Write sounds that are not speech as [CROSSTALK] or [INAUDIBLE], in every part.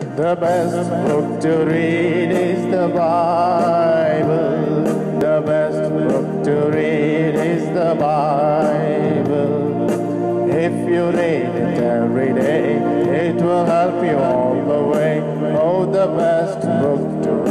The best book to read is the Bible. The best book to read is the Bible. If you read it every day, it will help you all the way. Oh, the best book to read.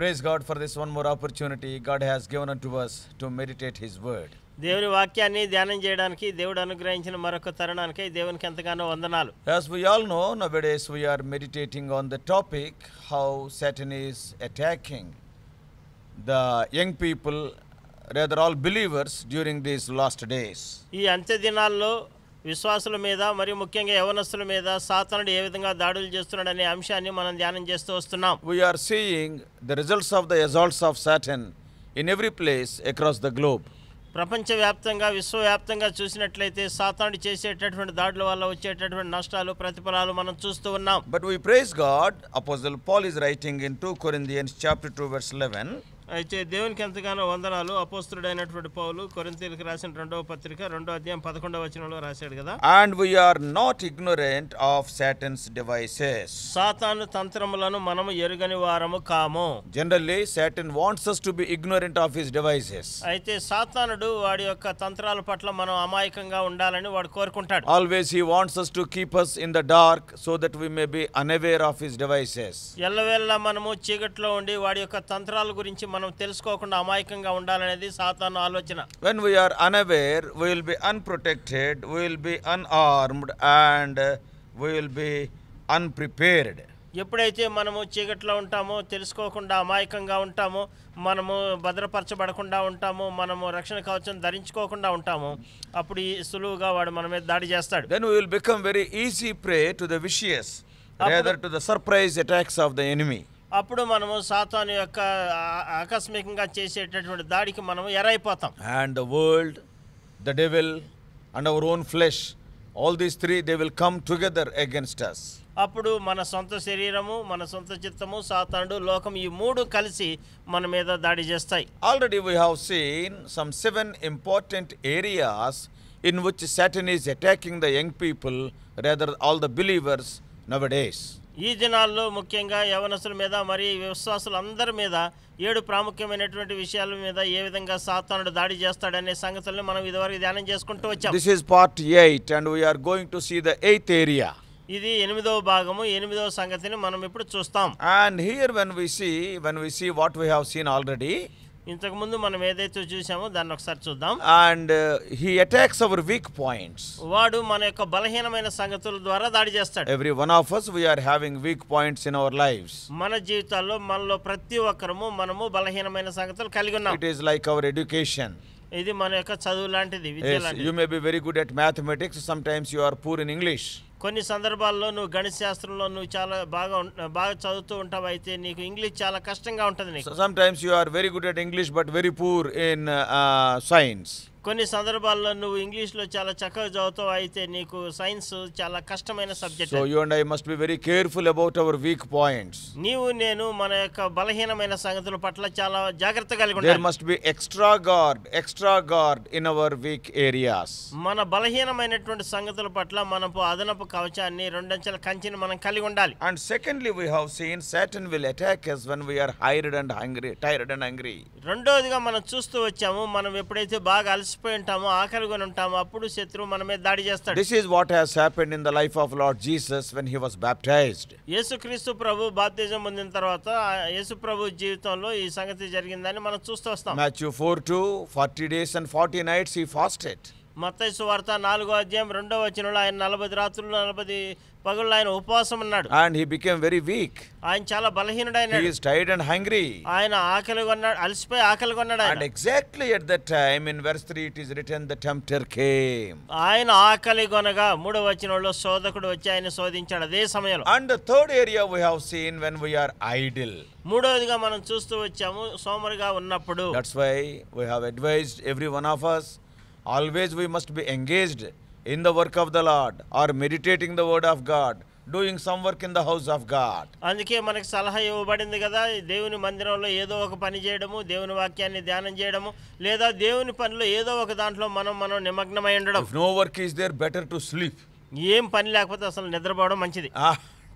Praise God for this one more opportunity God has given to us to meditate his word దేవుని వాక్యాన్ని ధ్యానం చేయడానికి దేవుడు అనుగ్రహించిన మరొక తరుణానికి దేవునికి ఎంతగానో వందనాలు as we all know no besides we are meditating on the topic how Satan is attacking the young people rather all believers during these last days ఈ అంత్య దినాల్లో విశ్వాసుల మీద మరియు ముఖ్యంగా యవనస్తుల మీద సాతానుడు ఏ విధంగా దాడులు చేస్తున్నాడనే అంశాన్ని మనం ధ్యానం చేస్తూ వస్తున్నాం we're seeing the results of the assaults of Satan in every place across the globe ప్రపంచవ్యాప్తంగా విశ్వవ్యాప్తంగా చూసినట్లయితే సాతానుడు చేసేటటువంటి దాడుల వల్ల వచ్చేటటువంటి నష్టాలు ప్రతిఫలాలు మనం చూస్తూ ఉన్నాం but we praise God apostle Paul is writing in two Corinthians chapter two verse eleven అయితే దేవునికి ఎంతగానో వందనాలు అపోస్తుడైనటువంటి పౌలు కొరింతీలకు రాసిన రెండవ పత్రిక రెండో అధ్యాయం పదకొండవ వచనంలో రాశాడు కదా and we are not ignorant of Satan's devices సాతాను తంత్రములను మనము ఎరుగని వారము కాము generally Satan wants us to be ignorant of his devices అయితే సాతానుడు వాడి యొక్క తంత్రాల పట్ల మనం అమాయకంగా ఉండాలని వాడు కోరుకుంటాడు always he wants us to keep us in the dark so that we may be unaware of his devices ఎల్లవేళ మనము చీకట్లో ఉండి వాడి యొక్క తంత్రాల గురించి మనం తెలుసుకోకుండా అమాయకంగా ఉండాలనేది సాతాను ఆలోచన when we're unaware will be unprotected will be unarmed and will be unprepared ఎప్పుడైతే మనము చీకట్లో ఉంటామో తెలుసుకోకుండా అమాయకంగా ఉంటామో మనము భద్రపరచబడకుండా ఉంటాము మనము రక్షణ కవచం ధరించుకోకుండా ఉంటాము అప్పుడు సులువుగా వాడు మన మీద దాడి చేస్తాడు then will become very easy prey to the vicious to the surprise attacks of the enemy అప్పుడు మనము సాతాను యొక్క ఆకస్మికంగా చేసేటటువంటి దాడికి మనం ఎరైపోతాం and the world the devil and our own flesh all these three they will come together against us అప్పుడు మన సొంత శరీరము మన సొంత చిత్తము సాతానుడు లోకం ఈ మూడు కలిసి మన మీద దాడి చేస్తాయి already we have seen some seven important areas in which Satan is attacking the young people rather all the believers nowadays ఈ దినాల్లో ముఖ్యంగా యవనసుల మీద మరియు విశ్వాసులందరి మీద ఏడు ప్రాముఖ్యమైనటువంటి విషయాల మీద ఏ విధంగా సాతానుడు దాడి చేస్తాడనే సంగతులను మనం ఇదివరకు ధ్యానం చేసుకుంటూ వచ్చాం this is part eight and we're going to see the eighth area ఇది ఎనిమిదవ భాగము ఎనిమిదవ సంగతిని మనం ఇప్పుడు చూస్తాం and here when we see when we see what we have seen already ఇంతకుముందు మనం ఏదైతే చూసామో దాన్ని ఒకసారి చూద్దాం and he attacks our weak points వాడు మన యొక్క బలహీనమైన సంగతుల ద్వారా దాడి చేస్తాడు every one of us we are having weak points in our lifes మన జీవితాల్లో మనలో ప్రతి ఒక్కరము మనము బలహీనమైన సంగతులు కలిగి ఉన్నాం it is like our education ఇది మన యొక్క చదువు లాంటిది you may be very good at mathematics sometimes you are poor in English కొన్ని సందర్భాల్లో నువ్వు గణిత శాస్త్రంలో నువ్వు చాలా బాగా బాగా చదువుతూ ఉంటావు అయితే నీకు ఇంగ్లీష్ చాలా కష్టంగా ఉంటుంది నీకు sometimes you're are very good at English but very poor in science కొన్ని సందర్భాల్లో నువ్వు ఇంగ్లీష్ లో చాలా చక్కగా చదువుతావు అయితే నీకు సైన్స్ చాలా కష్టమైన subject so you and I must be very careful about our weak points నీవు నేను మన యొక్క బలహీనమైన సంగతుల పట్ల చాలా జాగ్రత్త కలిగి ఉండాలి there must be extra guard extra guard in our weak areas మన బలహీనమైనటువంటి సంగతుల పట్ల మనపు అదనపు కవచాన్ని రెండంచెల కంచిని మనం కలిగి ఉండాలి and secondly we have seen Satan will attack us when we are hired and hungry tired and hungry రెండోదిగా మనం చూస్తూ వచ్చాము మనం ఎప్పుడైతే బాగా మర్చిపోయి ఉంటాము ఆఖరిగా ఉంటాము అప్పుడు శత్రువు మన మీద దాడి చేస్తాడు this is what has happened in the life of lord Jesus when he was baptized యేసుక్రీస్తు ప్రభు బాప్తిజం పొందిన తర్వాత యేసు ప్రభు జీవితంలో ఈ సంగతి జరిగిందని మనం చూస్తూ వస్తాం Matthew 4 to 40 days and 40 nights he fasted మత్తయి వార్త నాలుగో అధ్యాయం రెండో వచనంలో ఆయన నలభై రాత్రులు నలభై పగుళ్ళు ఆయన ఉపవాసం ఉన్నాడు and he became very weak ఆయన చాలా బలహీనుడు ఆయన టైర్డ్ అండ్ హంగ్రీ ఆయన ఆకలి కొన్నాడు అలసిపోయి ఆకలి కొన్నాడు and exactly at that time in verse 3 it is written the tempter came ఆయన ఆకలి కొనగా మూడో వచనంలో శోధకుడు వచ్చి ఆయన శోధించాడు అదే సమయంలో and third area we have seen when we are idle మూడోదిగా మనం చూస్తూ వచ్చాము సోమరిగా ఉన్నప్పుడు that's why we have advised every one of us always we must be engaged in the work of the Lord or meditating the word of God doing some work in the house of God అందుకే మనకి సలహా ఇవ్వబడింది కదా దేవుని మందిరంలో ఏదో ఒక పని చేయడము దేవుని వాక్యాన్ని ధ్యానం చేయడము లేదా దేవుని పనిలో ఏదో ఒక దాంట్లో మనం మనం నిమగ్నమై ఉండడం no work is there better to sleep ఏం పని లేకపోతే అసలు నిద్రపోవడం మంచిది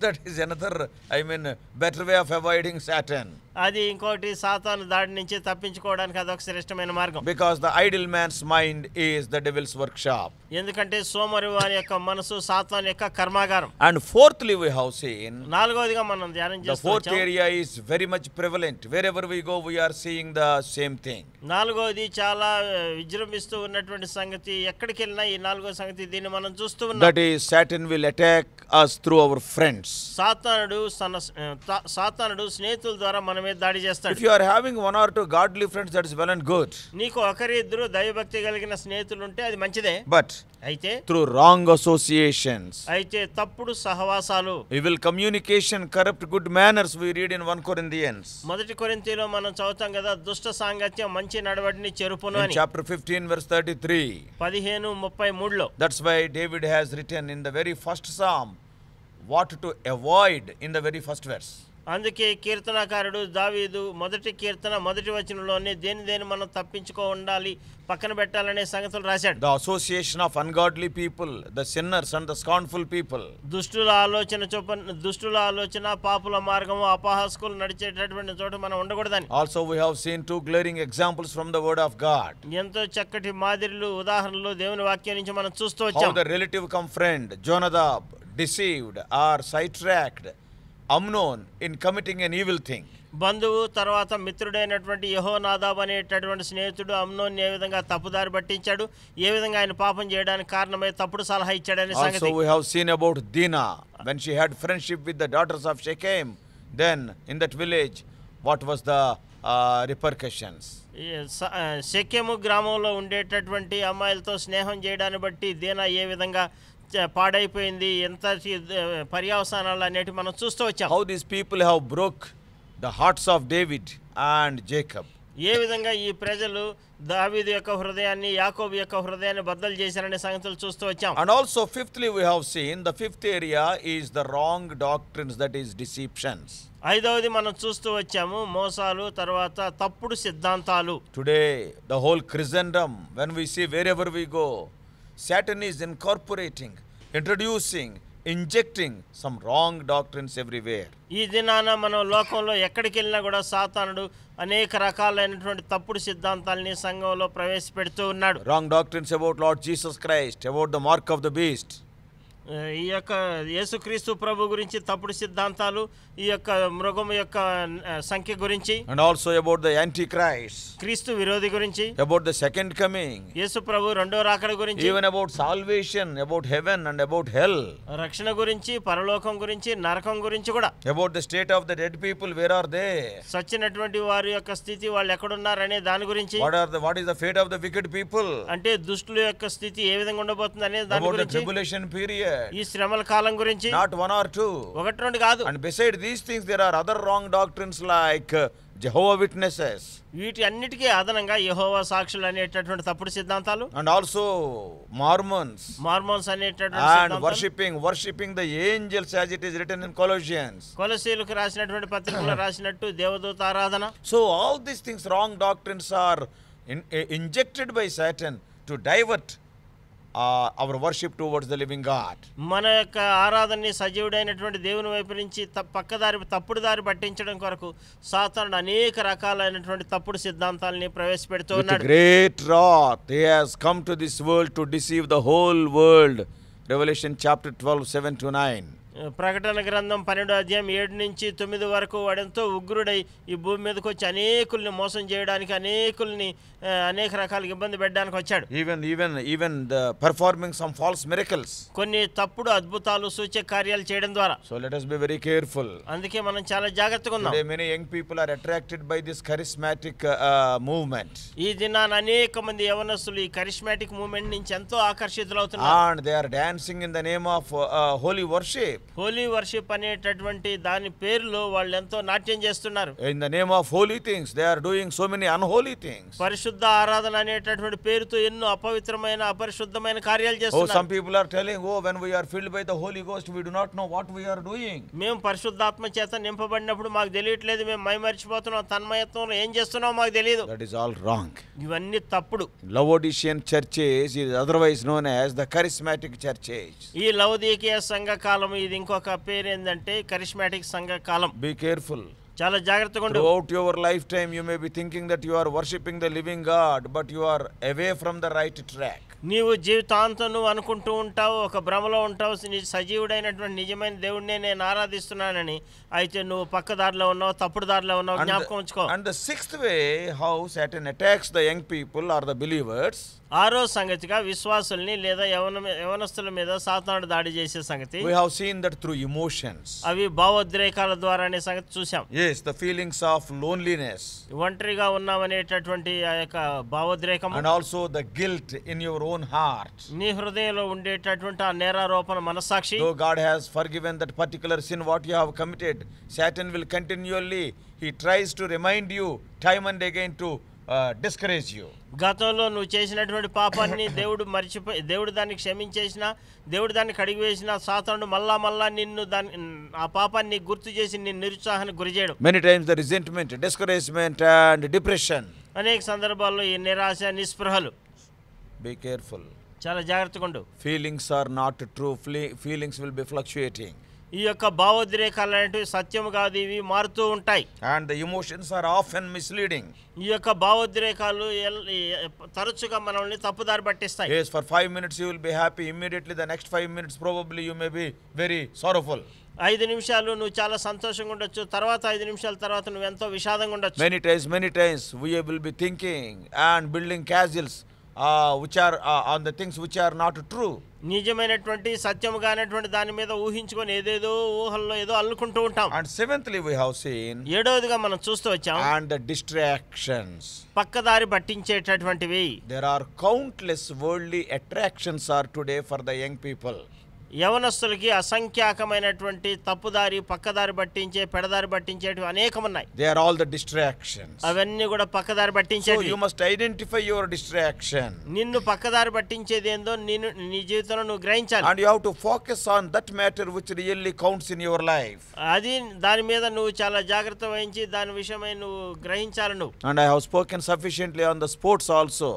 that is another I mean better way of avoiding Satan అది ఇంకోటి సాతాను దాడి నుంచి తప్పించుకోవడానికి అదొక శ్రేష్టమైన మార్గం because the idle man's mind is the devil's workshop ఎందుకంటే సోమరి వారి యొక్క మనసు సాతాను యొక్క కర్మాగారం and fourthly we have seen నాలుగోదిగా మనం ధ్యానం చేస్తాం fourth area is very much prevalent wear ever we go we are seeing the same thing నాలుగోది చాలా విజృంభిస్తూ ఉన్నటువంటి సంగతి ఎక్కడికి వెళ్ళినా ఈ నాలుగో సంగతి దీన్ని మనం చూస్తూ ఉన్నాం that is Satan will attack us through our friends సాతానుడు సాతానుడు స్నేహితుల ద్వారా మనం మీద దాడి చేస్తాడు if you are having one or two godly friends that is well and good నీకు ఇద్దరు దైవభక్తి కలిగిన స్నేహితులు ఉంటే అది మంచిదే బట్ అయితే త్రూ రాంగ్ అసోసియేషన్స్ అయితే తప్పుడు సహవాసాలు will communication corrupt good manners we read in 1 Corinthians మొదటి కొరింథీలో మనం చదువుతాం కదా దుష్ట సాంగత్యం మంచి నడవడిని చెరుపును అని చాప్టర్ 15 వర్స్ 33 15 33 లో that's why David has written in the very first psalm what to avoid in the very first verse అందుకే కీర్తనకారుడు దావీదు మొదటి కీర్తన మొదటి వచనంలోనే దేని దేని మనం తప్పించుకో ఉండాలి పక్కన పెట్టాలనే సంగతులు రాశాడు the association of ungodly people the sinners and the scornful people దుష్టుల ఆలోచన చొప్పున దుష్టుల ఆలోచన పాపుల మార్గము అపహాస్కులు నడిచేటటువంటి చోట మనం ఉండకూడదని also we have seen two glaring examples from the word of God ఎంతో చక్కటి మాదిరిలు ఉదాహరణలు దేవుని వాక్యం నుంచి మనం చూస్తూ వచ్చాం the relative cum friend Jonadab deceived or sidetracked Amnon in committing an evil thing బంధువు తర్వాత మిత్రుడైనటువంటి నాదాబ్ అనేటటువంటి స్నేహితుడు అమ్నోన్ ఏ విధంగా తప్పుదారి పట్టించాడు ఏ విధంగా ఆయన పాపం చేయడానికి కారణమై తప్పుడు సలహా ఇచ్చాడని so have seen about Dinah when she had friendship with the daughters of Shechem then in that village what was the repercussions శక్యము గ్రామంలో ఉండేటటువంటి అమ్మాయిలతో స్నేహం చేయడాన్ని బట్టి దీనా ఏ విధంగా పాడైపోయింది ఎంత పర్యవసానాలు అనేటివి మనం చూస్తూ వచ్చాం how these people have broke the hearts of David and Jacob ఏ విధంగా ఈ ప్రజలు దావీదు యొక్క హృదయాన్ని యాకోబు యొక్క హృదయాన్ని బద్దలు చేశారనే సంగతులు చూస్తూ వచ్చాం and also fifthly we have seen the fifth area is the wrong doctrines that is deceptions ఐదవది మనం చూస్తూ వచ్చాము మోసాలు తర్వాత తప్పుడు సిద్ధాంతాలు today the whole Christendom when we see wherever we go Satan is incorporating introducing injecting some wrong doctors everywhere ఈ దినాన మనం లోకంలో ఎక్కడికి వెళ్ళినా కూడా సాతానుడు అనేక రకాలైనటువంటి తప్పుడు సిద్ధాంతాలని సంఘంలో ప్రవేశపెడుతూ ఉన్నాడు wrong doctors about Lord Jesus Christ about the mark of the beast ఈ యొక్క యేసుక్రీస్తు ప్రభు గురించి తప్పుడు సిద్ధాంతాలు ఈ యొక్క మృగం యొక్క సంఖ్య గురించి and also about the antichrist క్రీస్తు విరోధి గురించి అబౌట్ ద సెకండ్ కమింగ్ యేసు ప్రభు రెండో రాకడ గురించి even about salvation about heaven and about hell రక్షణ గురించి పరలోకం గురించి నరకం గురించి కూడా about the state of the dead people where are they సచ్చినటువంటి వారి యొక్క స్థితి వాళ్ళు ఎక్కడ అనే దాని గురించి what are the what is the fate of the wicked people అంటే దుష్టుల యొక్క స్థితి ఏ విధంగా ఉండబోతుంది అనే దాని గురించి పీరియడ్ ఈ శ్రమల కాలం గురించి నాట్ వన్ ఆర్ టూ ఒకటి రెండు కాదు and beside these things there are other wrong doctrines like Jehovah Witnesses వీటి అన్నిటికీ అదనంగా యెహోవా సాక్షులు అనేటటువంటి తప్పుడు సిద్ధాంతాలు అండ్ ఆల్సో మార్మన్స్ మార్మన్స్ అనేటటువంటి and worshipping worshipping the angels as it is written in Colossians కొలసీలకు రాసినటువంటి పత్రికలో రాసినట్టు దేవదూత ఆరాధన so all these things wrong doctrines are injected by Satan to divert our worship towards the living God మన యొక్క ఆరాధనని సజీవుడైనటువంటి దేవుని వైపు నుంచి పక్క దారి తప్పుడు దారి పట్టించడం కొరకు సాతానుడు అనేక రకాలైనటువంటి తప్పుడు సిద్ధాంతాలని ప్రవేశపెడుతూ ఉన్నాడు great wrath he has come to this world to deceive the whole world Revelation chapter 12 7 to 9 ప్రకటన గ్రంథం పన్నెండు అధ్యాయం ఏడు నుంచి తొమ్మిది వరకు వాడెంతో ఉగ్రుడై ఈ భూమి మీదకి వచ్చి అనేకుల్ని మోసం చేయడానికి అనేకుల్ని అనేక రకాల ఇబ్బంది పెట్టడానికి వచ్చాడు even even even the performing some false miracles కొన్ని తప్పుడు అద్భుతాలు సూచక కార్యాలు చేయడం ద్వారా so let us be very careful అందుకే మనం చాలా జాగ్రత్తగా ఉన్నాం many young people are attracted by this charismatic movement ఈ దినాన అనేక మంది యవనస్తులు ఈ కరిస్మాటిక్ మూవ్మెంట్ నుంచి ఎంతో ఆకర్షితులవుతున్నారు and they are dancing in the name of holy worship holy worship అనేటటువంటి దాని పేరులో వాళ్ళు ఎంతో నాట్యం చేస్తున్నారు in the name of holy things they are doing so many unholy things పరిశుద్ధ ఆరాధన అనేటటువంటి పేరుతో ఎన్నో అపవిత్రమైన అపరిశుద్ధమైన కార్యాలు oh, చేస్తున్నారు some people are telling oh when we are filled by the Holy Ghost we do not know what we are doing మేము పరిశుద్ధాత్మ చేత నింపబడినప్పుడు మాకు తెలియట్లేదు మేము మై మర్చిపోతున్నాం తన్మయత్వంలో ఏం చేస్తున్నామో మాకు తెలియదు దట్ ఇస్ ఆల్ రాంగ్ ఇవన్నీ తప్పుడు Laodicean churches is otherwise known as the charismatic churches ఈ లవోదికియా సంఘ కాలం ఇది ఇది ఇంకొక పేరు ఏంటంటే కరిష్మాటిక్ సంఘ కాలం బీ కేర్ఫుల్ చాలా జాగ్రత్తగా ఉండు out your lifetime you may be thinking that you are worshipping the living God but you are away from the right track నీవు జీవితాంతం నువ్వు అనుకుంటూ ఉంటావు ఒక భ్రమలో ఉంటావు సజీవుడైనటువంటి నిజమైన దేవుడినే నేను ఆరాధిస్తున్నానని అయితే నువ్వు పక్క దారిలో ఉన్నావు తప్పుడు దారిలో ఉన్నావు జ్ఞాపకం ఉంచుకో and the sixth way how an attacks the young people are the believers ఆరో సంగతిగా విశ్వాసుల్ని లేదా యవన యవనస్తుల మీద సాతానుడు దాడి చేసే సంగతి we have seen that through emotions అవి భావోద్రేకాల ద్వారా అనే సంగతి చూసాం yes the feelings of loneliness ఒంటరిగా ఉన్నామనేటటువంటి ఆ యొక్క భావోద్రేకం and also the guilt in your own heart. నీ హృదయంలో ఉండేటటువంటి ఆ నేరారోపణ మనస్సాక్షి Though God has forgiven that particular sin what you have committed, Satan will continually he tries to remind you time and again to uh, discourage you. గతంలో నువ్వు చేసినటువంటి పాపాన్ని దేవుడు మర్చిపోయి దేవుడు దాన్ని క్షమించేసిన దేవుడు దాన్ని కడిగివేసిన సాతానుడు మళ్ళా మళ్ళా నిన్ను దాని ఆ పాపాన్ని గుర్తు చేసి నిన్ను నిరుత్సాహానికి గురి చేయడం Many times the resentment, discouragement and depression. అనేక సందర్భాల్లో ఈ నిరాశ నిస్పృహలు బీ కేర్ఫుల్ చాలా జాగ్రత్తగా ఉండు feelings are not true feelings will be fluctuating ఈ యొక్క భావోద్రేకాలు అనేటివి సత్యం కాదు ఇవి మారుతూ ఉంటాయి అండ్ ద ఇమోషన్స్ ఆర్ ఆఫ్ అండ్ మిస్లీడింగ్ ఈ యొక్క భావోద్రేకాలు తరచుగా మనల్ని తప్పుదారి పట్టిస్తాయి as for five minutes you will be happy immediately the next five minutes probably you may be very sorrowful ఐదు నిమిషాలు నువ్వు చాలా సంతోషంగా ఉండొచ్చు తర్వాత ఐదు నిమిషాల తర్వాత నువ్వు ఎంతో విషాదంగా ఉండొచ్చు many times many times we will be thinking and building castles which are on the things which are not true నిజమైనటువంటి సత్యముగానటువంటి దాని మీద ఊహించుకొని ఏదేదో ఊహల్లో ఏదో అల్లుకుంటూ ఉంటాం and seventh seventhly we have seen ఏడోదిగా మనం చూస్తూ వచ్చాం అండ్ ద డిస్ట్రాక్షన్స్ పక్కదారి పట్టించేటటువంటివి there are countless worldly attractions are today for the young people యవనస్తులకి అసంఖ్యాకమైనటువంటి తప్పుదారి పక్కదారి పట్టించే పెడదారి పట్టించేటివి అనేకం ఉన్నాయి they are all the distractions అవన్నీ కూడా పక్కదారి పట్టించే you must identify your distraction నిన్ను పక్కదారి పట్టించేది ఏందో నిన్ను నీ జీవితంలో నువ్వు గ్రహించాలి and you have to focus on that matter which really counts in your life అది దాని మీద నువ్వు చాలా జాగ్రత్త వహించి దాని విషయమై నువ్వు గ్రహించాలి నువ్వు and I have spoken sufficiently on the sports also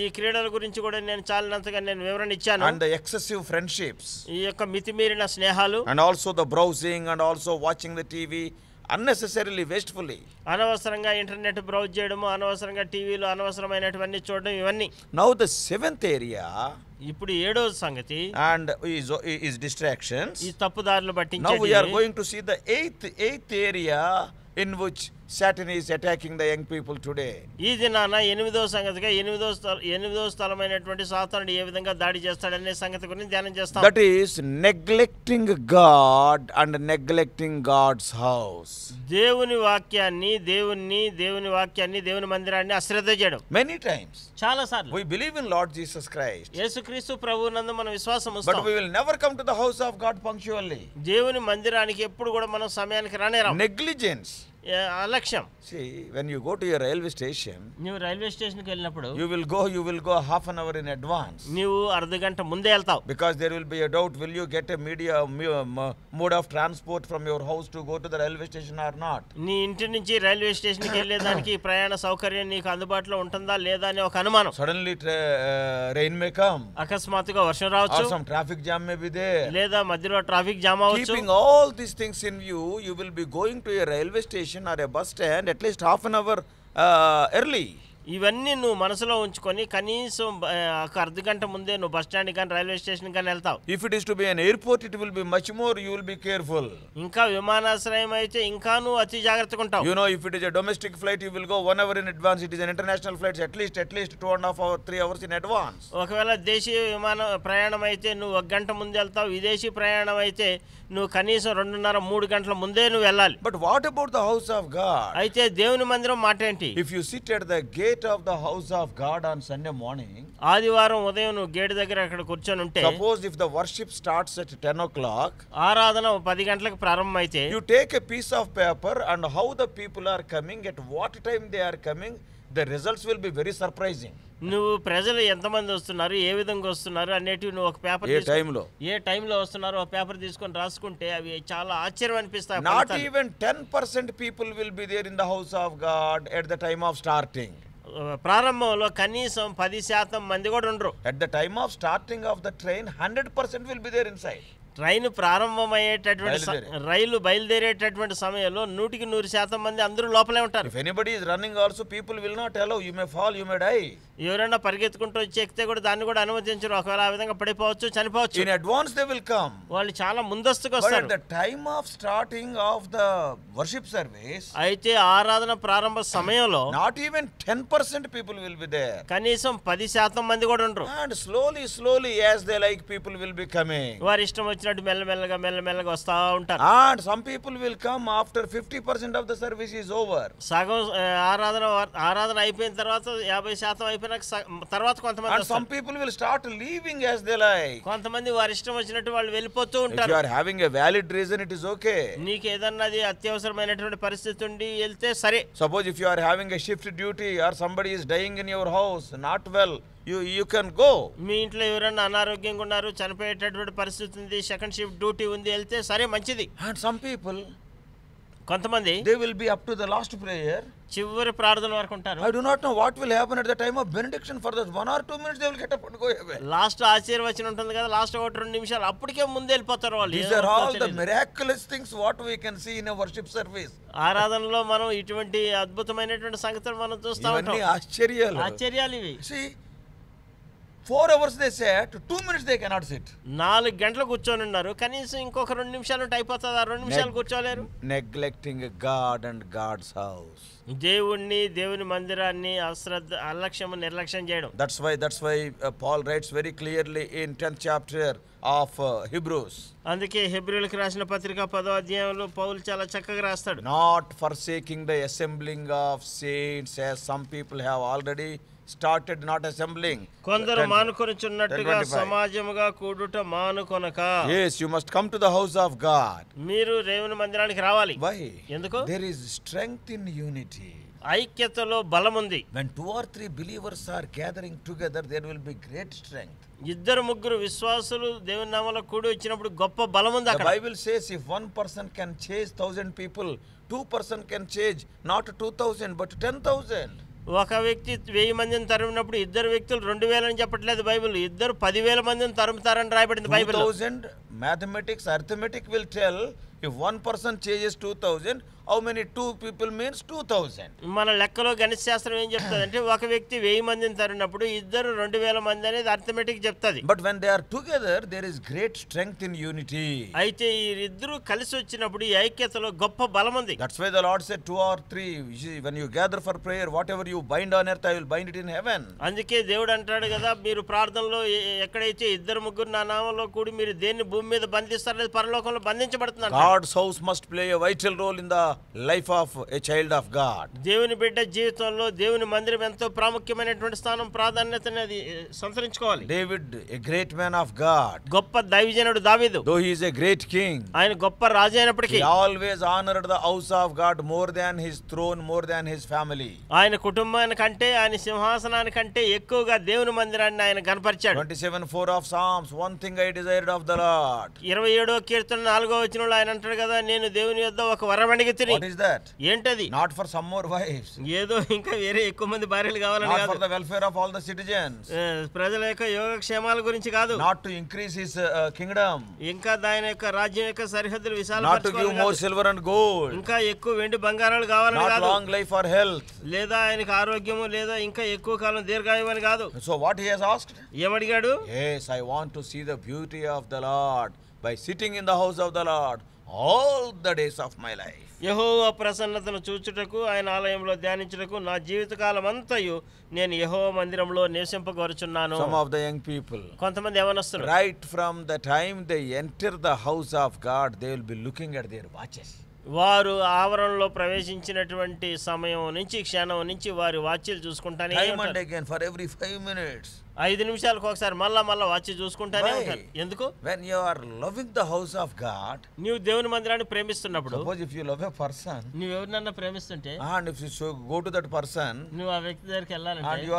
ఈ క్రీడల గురించి కూడా నేను చాలినంతగా నేను వివరణ ఇచ్చాను అండ్ ఎక్సెసివ్ ఫ్రెండ్షిప్స్ ఈ యొక్క మితిమీరిన స్నేహాలు and also the browsing and also watching the TV unnecessarily wastefully అనవసరంగా ఇంటర్నెట్ బ్రౌజ్ చేయడము అనవసరంగా టీవీలు అనవసరమైనటువంటి చూడడం ఇవన్నీ నౌ ద సెవెంత్ ఏరియా ఇప్పుడు ఏడో సంగతి అండ్ ఈజ్ డిస్ట్రాక్షన్స్ ఈ తప్పుదారులు బట్టి now we are going to see the eighth eighth area in which Satan is attacking the young people today ఈ దినాన ఎనిమిదో సంగతిగా ఎనిమిదో ఎనిమిదో స్థలమైనటువంటి సాతనుడు ఏ విధంగా దాడి చేస్తాడనే సంగతి గురించి ధ్యానం చేస్తాం that is neglecting God and neglecting God's house దేవుని వాక్యాన్ని దేవుని దేవుని వాక్యాన్ని దేవుని మందిరాన్ని అశ్రద్ధ చేయడం మెనీ టైమ్స్ చాలా సార్లు we believe in Lord Jesus Christ యేసుక్రీస్తు నందు మనం విశ్వాసం but we will never come to the house of God punctually దేవుని మందిరానికి ఎప్పుడు కూడా మనం సమయానికి రానే రాం నెగ్లిజెన్స్ లక్ష్యం see when you go to your railway station నువ్వు రైల్వే స్టేషన్కి వెళ్ళినప్పుడు you will go you will go half an hour in advance నీవు అర్ధ గంట ముందే వెళ్తావు because there will be a doubt will you get a media mode of transport from your house to go to the railway station or not నీ ఇంటి నుంచి railway స్టేషన్కి వెళ్ళేదానికి ప్రయాణ సౌకర్యం నీకు అందుబాటులో ఉంటుందా లేదా అని ఒక అనుమానం సడన్లీ రెయిన్ మే కమ్ అకస్మాత్తుగా వర్షం రావచ్చు some traffic jam may be there లేదా మధ్యలో traffic jam keeping all these things in view you will be going to your railway station station or a bus stand at least half an hour uh, early. ఇవన్నీ నువ్వు మనసులో ఉంచుకొని కనీసం ఒక అర్ధ గంట ముందే నువ్వు బస్ స్టాండ్ కానీ రైల్వే స్టేషన్ కానీ వెళ్తావు if it is to be an airport it will be much more you will be careful ఇంకా విమానాశ్రయం అయితే ఇంకా నువ్వు అతి జాగ్రత్తగా ఉంటావు you know if it is domestic flight you will go one hour in advance it is international flights at least at least two and half hour three hours in advance ఒకవేళ దేశీయ విమాన ప్రయాణం అయితే నువ్వు ఒక గంట ముందు వెళ్తావు విదేశీ ప్రయాణం అయితే నువ్వు కనీసం రెండున్నర మూడు గంటల ముందే నువ్వు వెళ్ళాలి but what about the house of God అయితే దేవుని మందిరం మాట ఏంటి if you sit at the gate gate of the house of God on Sunday morning ఆదివారం ఉదయం నువ్వు గేట్ దగ్గర అక్కడ కూర్చొని ఉంటే suppose if the worship starts at ten o'clock ఆరాధన పది గంటలకు ప్రారంభమైతే you take a piece of paper and how the people are coming at what time they are coming the results will be very surprising నువ్వు ప్రజలు ఎంతమంది వస్తున్నారు ఏ విధంగా వస్తున్నారు అనేటివి నువ్వు ఒక పేపర్ ఏ టైంలో ఏ టైంలో వస్తున్నారు ఒక పేపర్ తీసుకొని రాసుకుంటే అవి చాలా ఆశ్చర్యం అనిపిస్తాయి not even ten percent people will be there in the house of God at the time of starting ప్రారంభంలో కనీసం పది శాతం మంది కూడా ఉండరు at the time of starting of the train hundred percent will be there inside train ప్రారంభమయ్యేటటువంటి రైలు బయలుదేరేటటువంటి సమయంలో నూటికి నూరు శాతం మంది అందరూ లోపలే ఉంటారు anybody running also people will not allow you may fall you may die ఎవరైనా పరిగెత్తుకుంటూ వచ్చి ఎక్కితే కూడా దాన్ని కూడా అనుమతించరు ఒకవేళ ఆ విధంగా పడిపోవచ్చు చనిపోవచ్చు in advance they will come వాళ్ళు చాలా ముందస్తుగా వస్తారు the time of starting of the worship service అయితే ఆరాధన ప్రారంభ సమయంలో not even 10% people will be there కనీసం 10 శాతం మంది కూడా ఉండరు and slowly slowly as they like people will be coming వారి ఇష్టం వచ్చినట్టు మెల్లమెల్లగా మెల్లమెల్లగా వస్తా ఉంటారు and some people will come after 50% of the service is over సగం ఆరాధన ఆరాధన అయిపోయిన తర్వాత 50 శాతం అయిపోయిన నాకు తర్వాత కొంతమంది some people will start leaving as they like కొంతమంది వారి ఇష్టం వచ్చినట్టు వాళ్ళు వెళ్ళిపోతూ ఉంటారు you are having a valid reason it is okay నీకు ఏదన్నా అది అత్యవసరమైనటువంటి పరిస్థితి ఉండి వెళ్తే సరే suppose if you are having a shift duty or somebody is dying in your house not well you you can go మీ ఇంట్లో ఎవరైనా అనారోగ్యంగా ఉన్నారు చనిపోయేటటువంటి పరిస్థితి ఉంది సెకండ్ షిఫ్ట్ డ్యూటీ ఉంది వెళ్తే సరే మంచిది అండ్ సమ్ పీపుల్ కొంతమంది they will be up to the last prayer చివరి ప్రార్థన వరకు ఉంటారు I do not know what will happen at the time of benediction for that 1 or 2 minutes they will get up and go away last ఆశీర్వచనం ఉంటుంది కదా last ఒక రెండు నిమిషాలు అప్పటికే ముందు వెళ్ళిపోతారు వాళ్ళు these are all the miraculous things what we can see in a worship service ఆరాధనలో మనం ఇటువంటి అద్భుతమైనటువంటి సంగతులు మనం చూస్తా ఉంటాం ఆశ్చర్యాలు ఆశ్చర్యాలు ఇవి see four hours they sat, two minutes they cannot sit. Four gentle kuchhonin naru. Can you sing koka run nimshalu type of thada run nimshalu kuchhaleru? Neglecting God and God's house. Devunni devuni mandirani asrad alaksham nirlaksham jedu. That's why that's why uh, Paul writes very clearly in tenth chapter of uh, Hebrews. And the Hebrew Krasna Patrika Padavadiyamalu Paul chala chakka grastadu. Not forsaking the assembling of saints as some people have already started not assembling కొందరు మానుకొనిచున్నట్టుగా సమాజముగా కూడుట మానుకొనక yes you must come to the house of god మీరు దేవుని మందిరానికి రావాలి why ఎందుకు there is strength in unity ఐక్యతలో బలం ఉంది when two or three believers are gathering together there will be great strength ఇద్దరు ముగ్గురు విశ్వాసులు దేవుని నామలో కూడి వచ్చినప్పుడు గొప్ప బలం ఉంది అక్కడ Bible says if 1 person can chase 1000 people 2 person can chase not 2000 thousand but ten ఒక వ్యక్తి వెయ్యి మందిని తరిమినప్పుడు ఇద్దరు వ్యక్తులు రెండు వేలని చెప్పట్లేదు బైబిల్ ఇద్దరు పదివేల మందిని తరుముతారని రాయబడింది Bible thousand mathematics arithmetic will tell if one person changes two thousand how many two people means two thousand మన లెక్కలో గణిత శాస్త్రం ఏం చెప్తుంది అంటే ఒక వ్యక్తి వెయ్యి మందిని తరినప్పుడు ఇద్దరు రెండు వేల మంది అనేది అర్థమెటిక్ చెప్తుంది but when they are together there is great strength in unity అయితే వీరిద్దరూ కలిసి వచ్చినప్పుడు ఈ ఐక్యతలో గొప్ప బలం ఉంది that's why the lord said two or three when you gather for prayer whatever you bind on earth I will bind it in heaven అందుకే దేవుడు అంటాడు కదా మీరు ప్రార్థనలో ఎక్కడైతే ఇద్దరు ముగ్గురు నా నామంలో కూడి మీరు దేన్ని భూమి మీద బంధిస్తారనేది పరలోకంలో బంధించబడుతున్నారు God's house must play a vital role in the life of a child of God దేవుని బిడ్డ జీవితంలో దేవుని మందిరం ఎంతో ప్రాముఖ్యమైనటువంటి స్థానం ప్రాధాన్యతనేది సంతరించుకోవాలి David a great man of God గొప్ప దైవజనుడు దావీదు though he is a great king ఆయన గొప్ప రాజు అయినప్పటికీ always honoured the house of God more than his throne more than his family ఆయన కుటుంబానికంటే ఆయన సింహాసనానికంటే ఎక్కువగా దేవుని మందిరాన్ని ఆయన కనపరిచాడు four of Psalms one thing I desired of the lord 27వ కీర్తన 4వ వచనంలో ఆయన అంటాడు కదా నేను దేవుని యొద్ద ఒక వరం అడిగితే స్త్రీ ఏంటది not for some more wives ఏదో ఇంకా వేరే ఎక్కువ మంది భార్యలు కావాలని కాదు for the welfare of all the citizens ప్రజల యొక్క యోగక్షేమాల గురించి కాదు not to increase his kingdom ఇంకా దాని యొక్క రాజ్యం యొక్క సరిహద్దులు విశాలం not to give more silver and gold ఇంకా ఎక్కువ వెండి బంగారాలు కావాలని కాదు లాంగ్ లైఫ్ ఫర్ హెల్త్ లేదా ఆయనకి ఆరోగ్యము లేదా ఇంకా ఎక్కువ కాలం దీర్ఘాయువు అని కాదు so what he has asked ఏమడిగాడు yes i want to see the beauty of the lord by sitting in the house of the lord all the days of my life యహోవా ప్రసన్నతను చూచుటకు ఆయన ఆలయంలో ధ్యానించుటకు నా జీవితకాలం అంతయు నేను యహోవ మందిరంలో నివసింపగోరుచున్నాను some of the young people కొంతమంది ఏమనొస్తున్నారు right from the time the enter the house of God they will be looking at their watches వారు ఆవరణలో ప్రవేశించినటువంటి సమయం నుంచి క్షణం నుంచి వారి వాచ్యలు చూసుకుంటానే ఫర్ ఎవ్రీ ఫైవ్ మినిట్స్ ఐదు నిమిషాలకు ఒకసారి మళ్ళా మళ్ళా వచ్చి చూసుకుంటానే ఉంటారు ఎందుకు when you are loving the house of God నీవు దేవుని మందిరాన్ని ప్రేమిస్తున్నప్పుడు suppose if you love a person నువ్వు ఎవరినన్నా ప్రేమిస్తుంటే and if you go to that person నువ్వు ఆ వ్యక్తి దగ్గరికి వెళ్ళాలంటే you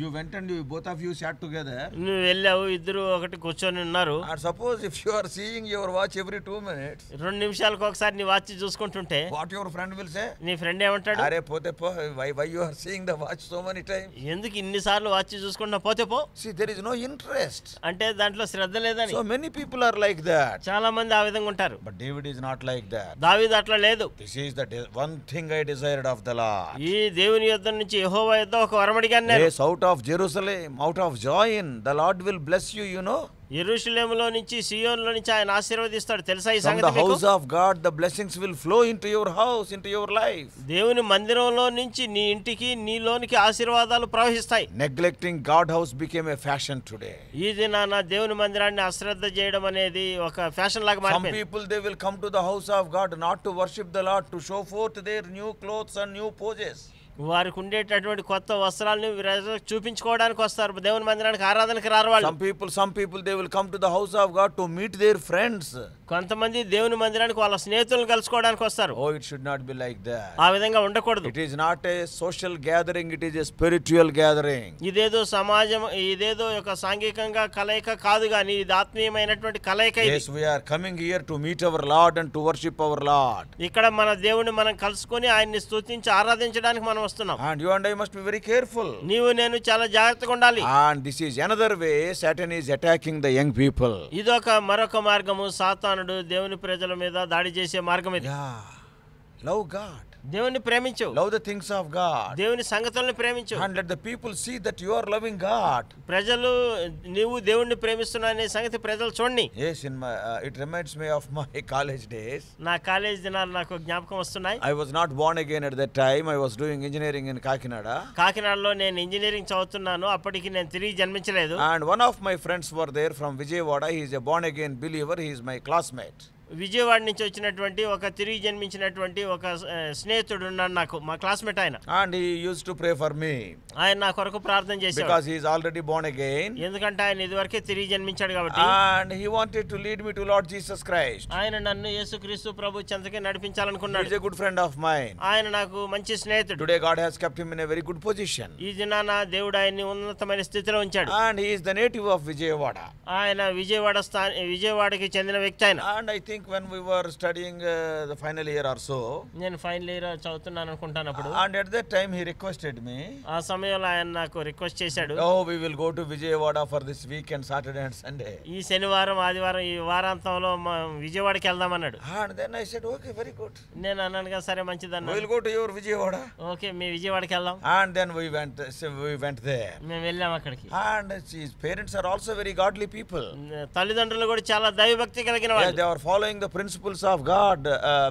you went and you both of you sat together నువ్వు వెళ్ళావు ఇద్దరు ఒకటి కూర్చొని ఉన్నారు and suppose if you are seeing your watch every 2 minutes రెండు నిమిషాలకు ఒకసారి నీ వాచ్ చూసుకుంటుంటే what your friend will say నీ ఫ్రెండ్ ఏమంటాడు అరే పోతే పో why why you are seeing the watch so many times ఎందుకు ఇన్ని సార్లు వాచ్ చూసుకుంటున్నా పోతే పో see there is no interest అంటే దాంట్లో శ్రద్ధ లేదని so many people are like that చాలా మంది ఆ విధంగా ఉంటారు but David is not like that దావీదు అట్లా లేదు this is the one thing I desired of the lord ఈ దేవుని యొద్ద నుంచి యెహోవా యొద్ద ఒక వరం అడిగాను నేను out of Jerusalem out of Zion the lord will bless you you know ఎరుషులేములో నుంచి సియోన్లో నుంచి ఆయన ఆశీర్వదిస్తాడు తెలుసా ఈ సంగతి మీకు house of God the blessings will flow into your house to your life దేవుని మందిరంలో నుంచి నీ ఇంటికి నీ లోనికి ఆశీర్వాదాలు ప్రవహిస్తాయి neglecting God house became a fashion today ఈ దినాన దేవుని మందిరాన్ని అశ్రద్ధ చేయడం అనేది ఒక ఫ్యాషన్ లాగా మారిపోయింది some people they will come to the house of God not to worship the lord to show forth their new clothes and new poses వారికి ఉండేటటువంటి కొత్త వస్త్రాలను చూపించుకోవడానికి వస్తారు దేవుని మందిరానికి ఆరాధనకి రారు వాళ్ళు some people some people they will come to the house of God to meet their friends కొంతమంది దేవుని మందిరానికి వాళ్ళ స్నేహితులను కలుసుకోవడానికి వస్తారు oh it should not be like that ఆ విధంగా ఉండకూడదు it is not a social gathering it is a spiritual gathering ఇదేదో సమాజం ఇదేదో ఒక సాంఘికంగా కలయిక కాదు కానీ ఇది ఆత్మీయమైనటువంటి కలయిక yes we are coming here to meet our lord and to worship our lord ఇక్కడ మన దేవుని మనం కలుసుకొని ఆయన్ని స్తుతించి ఆరాధించడానికి మనం వస్తున్నాం and you and I must be very careful నీవు నేను చాలా జాగ్రత్తగా ఉండాలి and this is another way Satan is attacking the young people ఇదొక మరొక మార్గము సాతానుడు దేవుని ప్రజల మీద దాడి చేసే మార్గం ఇది లవ్ గాడ్ దేవుని ప్రేమించు love the things of God దేవుని సంగతులను ప్రేమించు and let the people see that you are loving God ప్రజలు నీవు దేవుణ్ణి ప్రేమిస్తున్నావు అనే సంగతి ప్రజలు చూడండి yes in my uh, it reminds me of my college days నా కాలేజ్ దినాలు నాకు జ్ఞాపకం వస్తున్నాయి i was not born again at that time i was doing engineering in Kakinada కాకినాడలో నేను ఇంజనీరింగ్ చదువుతున్నాను అప్పటికి నేను తిరిగి జన్మించలేదు and one of my friends were there from Vijayawada he is a born again believer he is my classmate Vijayawada నుంచి వచ్చినటువంటి ఒక తిరిగి జన్మించినటువంటి ఒక స్నేహితుడు ఉన్నాడు నాకు మా క్లాస్మేట్ ఆయన and he uses to pray for me ఆయన నా కొరకు ప్రార్థన చేశాడు because he already born again ఎందుకంటే ఆయన ఇదివరకే తిరిగి జన్మించాడు కాబట్టి and he wanted to lead me to lord Jesus Christ ఆయన నన్ను యేసుక్రీస్తు ప్రభు చెంతకే నడిపించాలనుకున్నాడు is a good friend of mine ఆయన నాకు మంచి స్నేహితుడు today God has kept him in a very good position ఈ దినాన దేవుడు ఆయన్ని ఉన్నతమైన స్థితిలో ఉంచాడు and he is the native of Vijayawada ఆయన విజయవాడ స్థాని విజయవాడకి చెందిన వ్యక్తి ఆయన and I think think when we were studying the final year or so నేను ఫైనల్ ఇయర్ చదువుతున్నాను అనుకుంటాను అప్పుడు and at that time he requested me ఆ సమయంలో ఆయన నాకు రిక్వెస్ట్ చేశాడు oh we will go to Vijayawada for this week and Saturday and Sunday ఈ శనివారం ఆదివారం ఈ వారాంతంలో విజయవాడకి వెళ్దాం అన్నాడు and then I said okay very good నేను అన్నాను కదా సరే మంచిదన్న will go to your Vijayawada okay మీ విజయవాడకి వెళ్దాం and then we went we went they మేము వెళ్ళాం అక్కడికి and his parents are also very godly people తల్లిదండ్రులు కూడా చాలా దైవభక్తి కలిగిన వాళ్ళు they are follow following the principles of God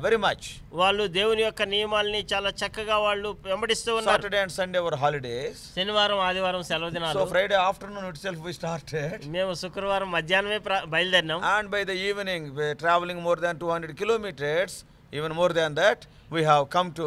very much వాళ్ళు దేవుని యొక్క నియమాలని చాలా చక్కగా వాళ్ళు వెంబడిస్తూ ఉన్నారు Saturday and Sunday our holidays శనివారం ఆదివారం సెలవు దినాలు so Friday afternoon itself we started మేము శుక్రవారం మధ్యాహ్నమే బయలుదేరినాం and by the evening travelling more than 200 kilometres even more than that we have come to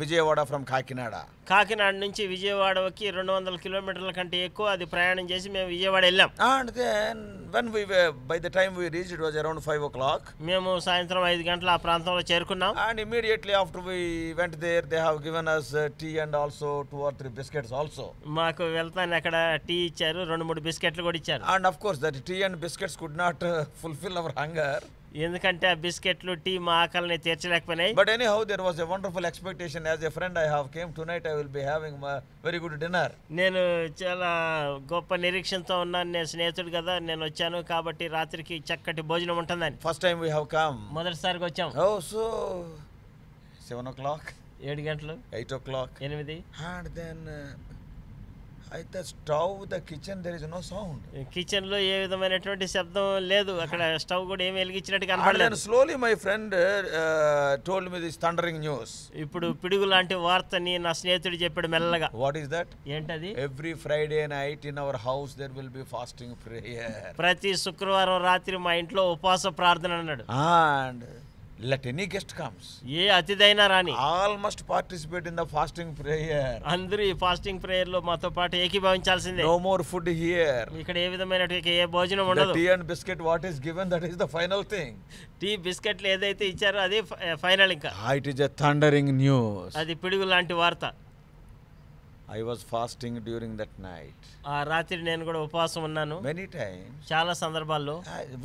Vijayawada from Kakinada Kakinada నుంచి విజయవాడకి రెండు వందల కిలోమీటర్ల కంటే ఎక్కువ అది ప్రయాణం చేసి మేము విజయవాడ వెళ్ళాం and then when we by the time we reach it was around five o'clock మేము సాయంత్రం ఐదు గంటల ఆ ప్రాంతంలో చేరుకున్నాం and immediately after we went there they have given us tea and also two or three biscuits also మాకు వెళ్తాను అక్కడ టీ ఇచ్చారు రెండు మూడు బిస్కెట్లు కూడా ఇచ్చారు and of course that tea and biscuits could not fulfil our hunger ఎందుకంటే ఆ బిస్కెట్లు టీ మా ఆకలిని తీర్చలేకపోయినాయి but anyhow there was a wonderful expectation as a friend I have came tonight I will be my very good dinner నేను చాలా గొప్ప నిరీక్షణతో ఉన్నాను నేను స్నేహితుడు కదా నేను వచ్చాను కాబట్టి రాత్రికి చక్కటి భోజనం ఉంటుందని first time we have come మొదటిసారిగా వచ్చాం oh so seven o'clock ఏడు గంటలు ఎయిట్ ఓ క్లాక్ ఎనిమిది అండ్ దెన్ అయితే stove the kitchen there is no sound kitchen లో ఏ విధమైనటువంటి శబ్దం లేదు అక్కడ స్టవ్ కూడా ఏమి వెలిగించినట్టు కనపడలేదు slowly my friend told me this thundering news ఇప్పుడు పిడుగు లాంటి వార్తని నా స్నేహితుడు చెప్పాడు మెల్లగా వాట్ ఈస్ దట్ ఏంటది every Friday night in our house there will be fasting prayer ప్రతి శుక్రవారం రాత్రి మా ఇంట్లో ఉపవాస ప్రార్థన అన్నాడు and let any guest comes ఏ అతిథైనా రాని almost participate in the fasting prayer అందరూ ఈ ఫాస్టింగ్ ప్రేయర్ లో మాతో పాటు ఏకీభవించాల్సిందే నో మోర్ ఫుడ్ హియర్ ఇక్కడ ఏ విధమైన ఏ భోజనం ఉండదు tea and biscuit what is given that is the final thing tea బిస్కెట్లు ఏదైతే ఇచ్చారో అది ఫైనల్ ఇంకా it is a thundering news అది పిడుగు లాంటి వార్త I was fasting during that night ఆ రాత్రి నేను కూడా ఉపవాసం ఉన్నాను మెనీ టైమ్ చాలా సందర్భాల్లో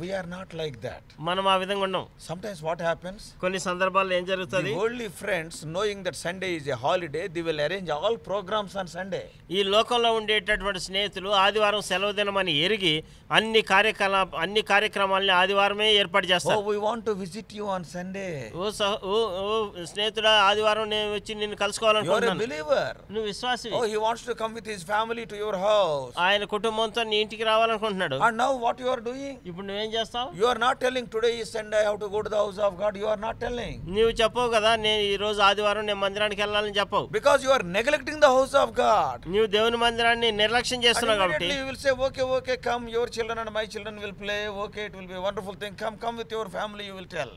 we are not like that మనం ఆ విధంగా ఉన్నాం సమ్ టైమ్స్ వాట్ హ్యాపెన్స్ కొన్ని సందర్భాల్లో ఏం జరుగుతుంది only friends knowing that Sunday is a holiday they will arrange all programmes on Sunday ఈ లోకంలో ఉండేటటువంటి స్నేహితులు ఆదివారం సెలవు దినం అని ఎరిగి అన్ని కార్యకలాప అన్ని కార్యక్రమాలని ఆదివారమే ఏర్పాటు చేస్తారు we want to visit you on Sunday ఓ స్నేహితుడా ఆదివారం నేను వచ్చి నిన్ను కలుసుకోవాలనుకుంటున్నాను బిలీవర్ నువ్వు విశ్వాసి Oh, he wants to come with his family to your house. And now what you are doing? You are not telling today is Sunday I have to go to the house of God. You are not telling. Because you are neglecting the house of God. నీవు దేవుని మందిరాన్ని నిర్లక్ష్యం చేస్తున్నావు కాబట్టి. You will say okay okay come your children and my children will play okay it will be a wonderful thing come come with your family you will tell.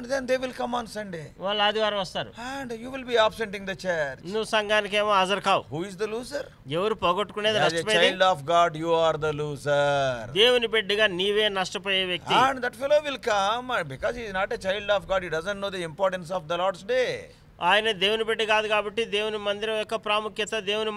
And then they will come on Sunday. అండి వాళ్ళు ఆదివారం వస్తారు and you will be absenting the church ను సంఘానికి ఏమో హాజరు కావు who is the loser ఎవరు పోగొట్టుకునేది child of God you are the loser దేవుని బిడ్డగా నీవే నష్టపోయే వ్యక్తి and that fellow will come because he is not a child of God he doesn't know the importance of the Lord's day ఆయన దేవుని బిడ్డ కాదు కాబట్టి దేవుని మందిరం యొక్క ప్రాముఖ్యత దేవుని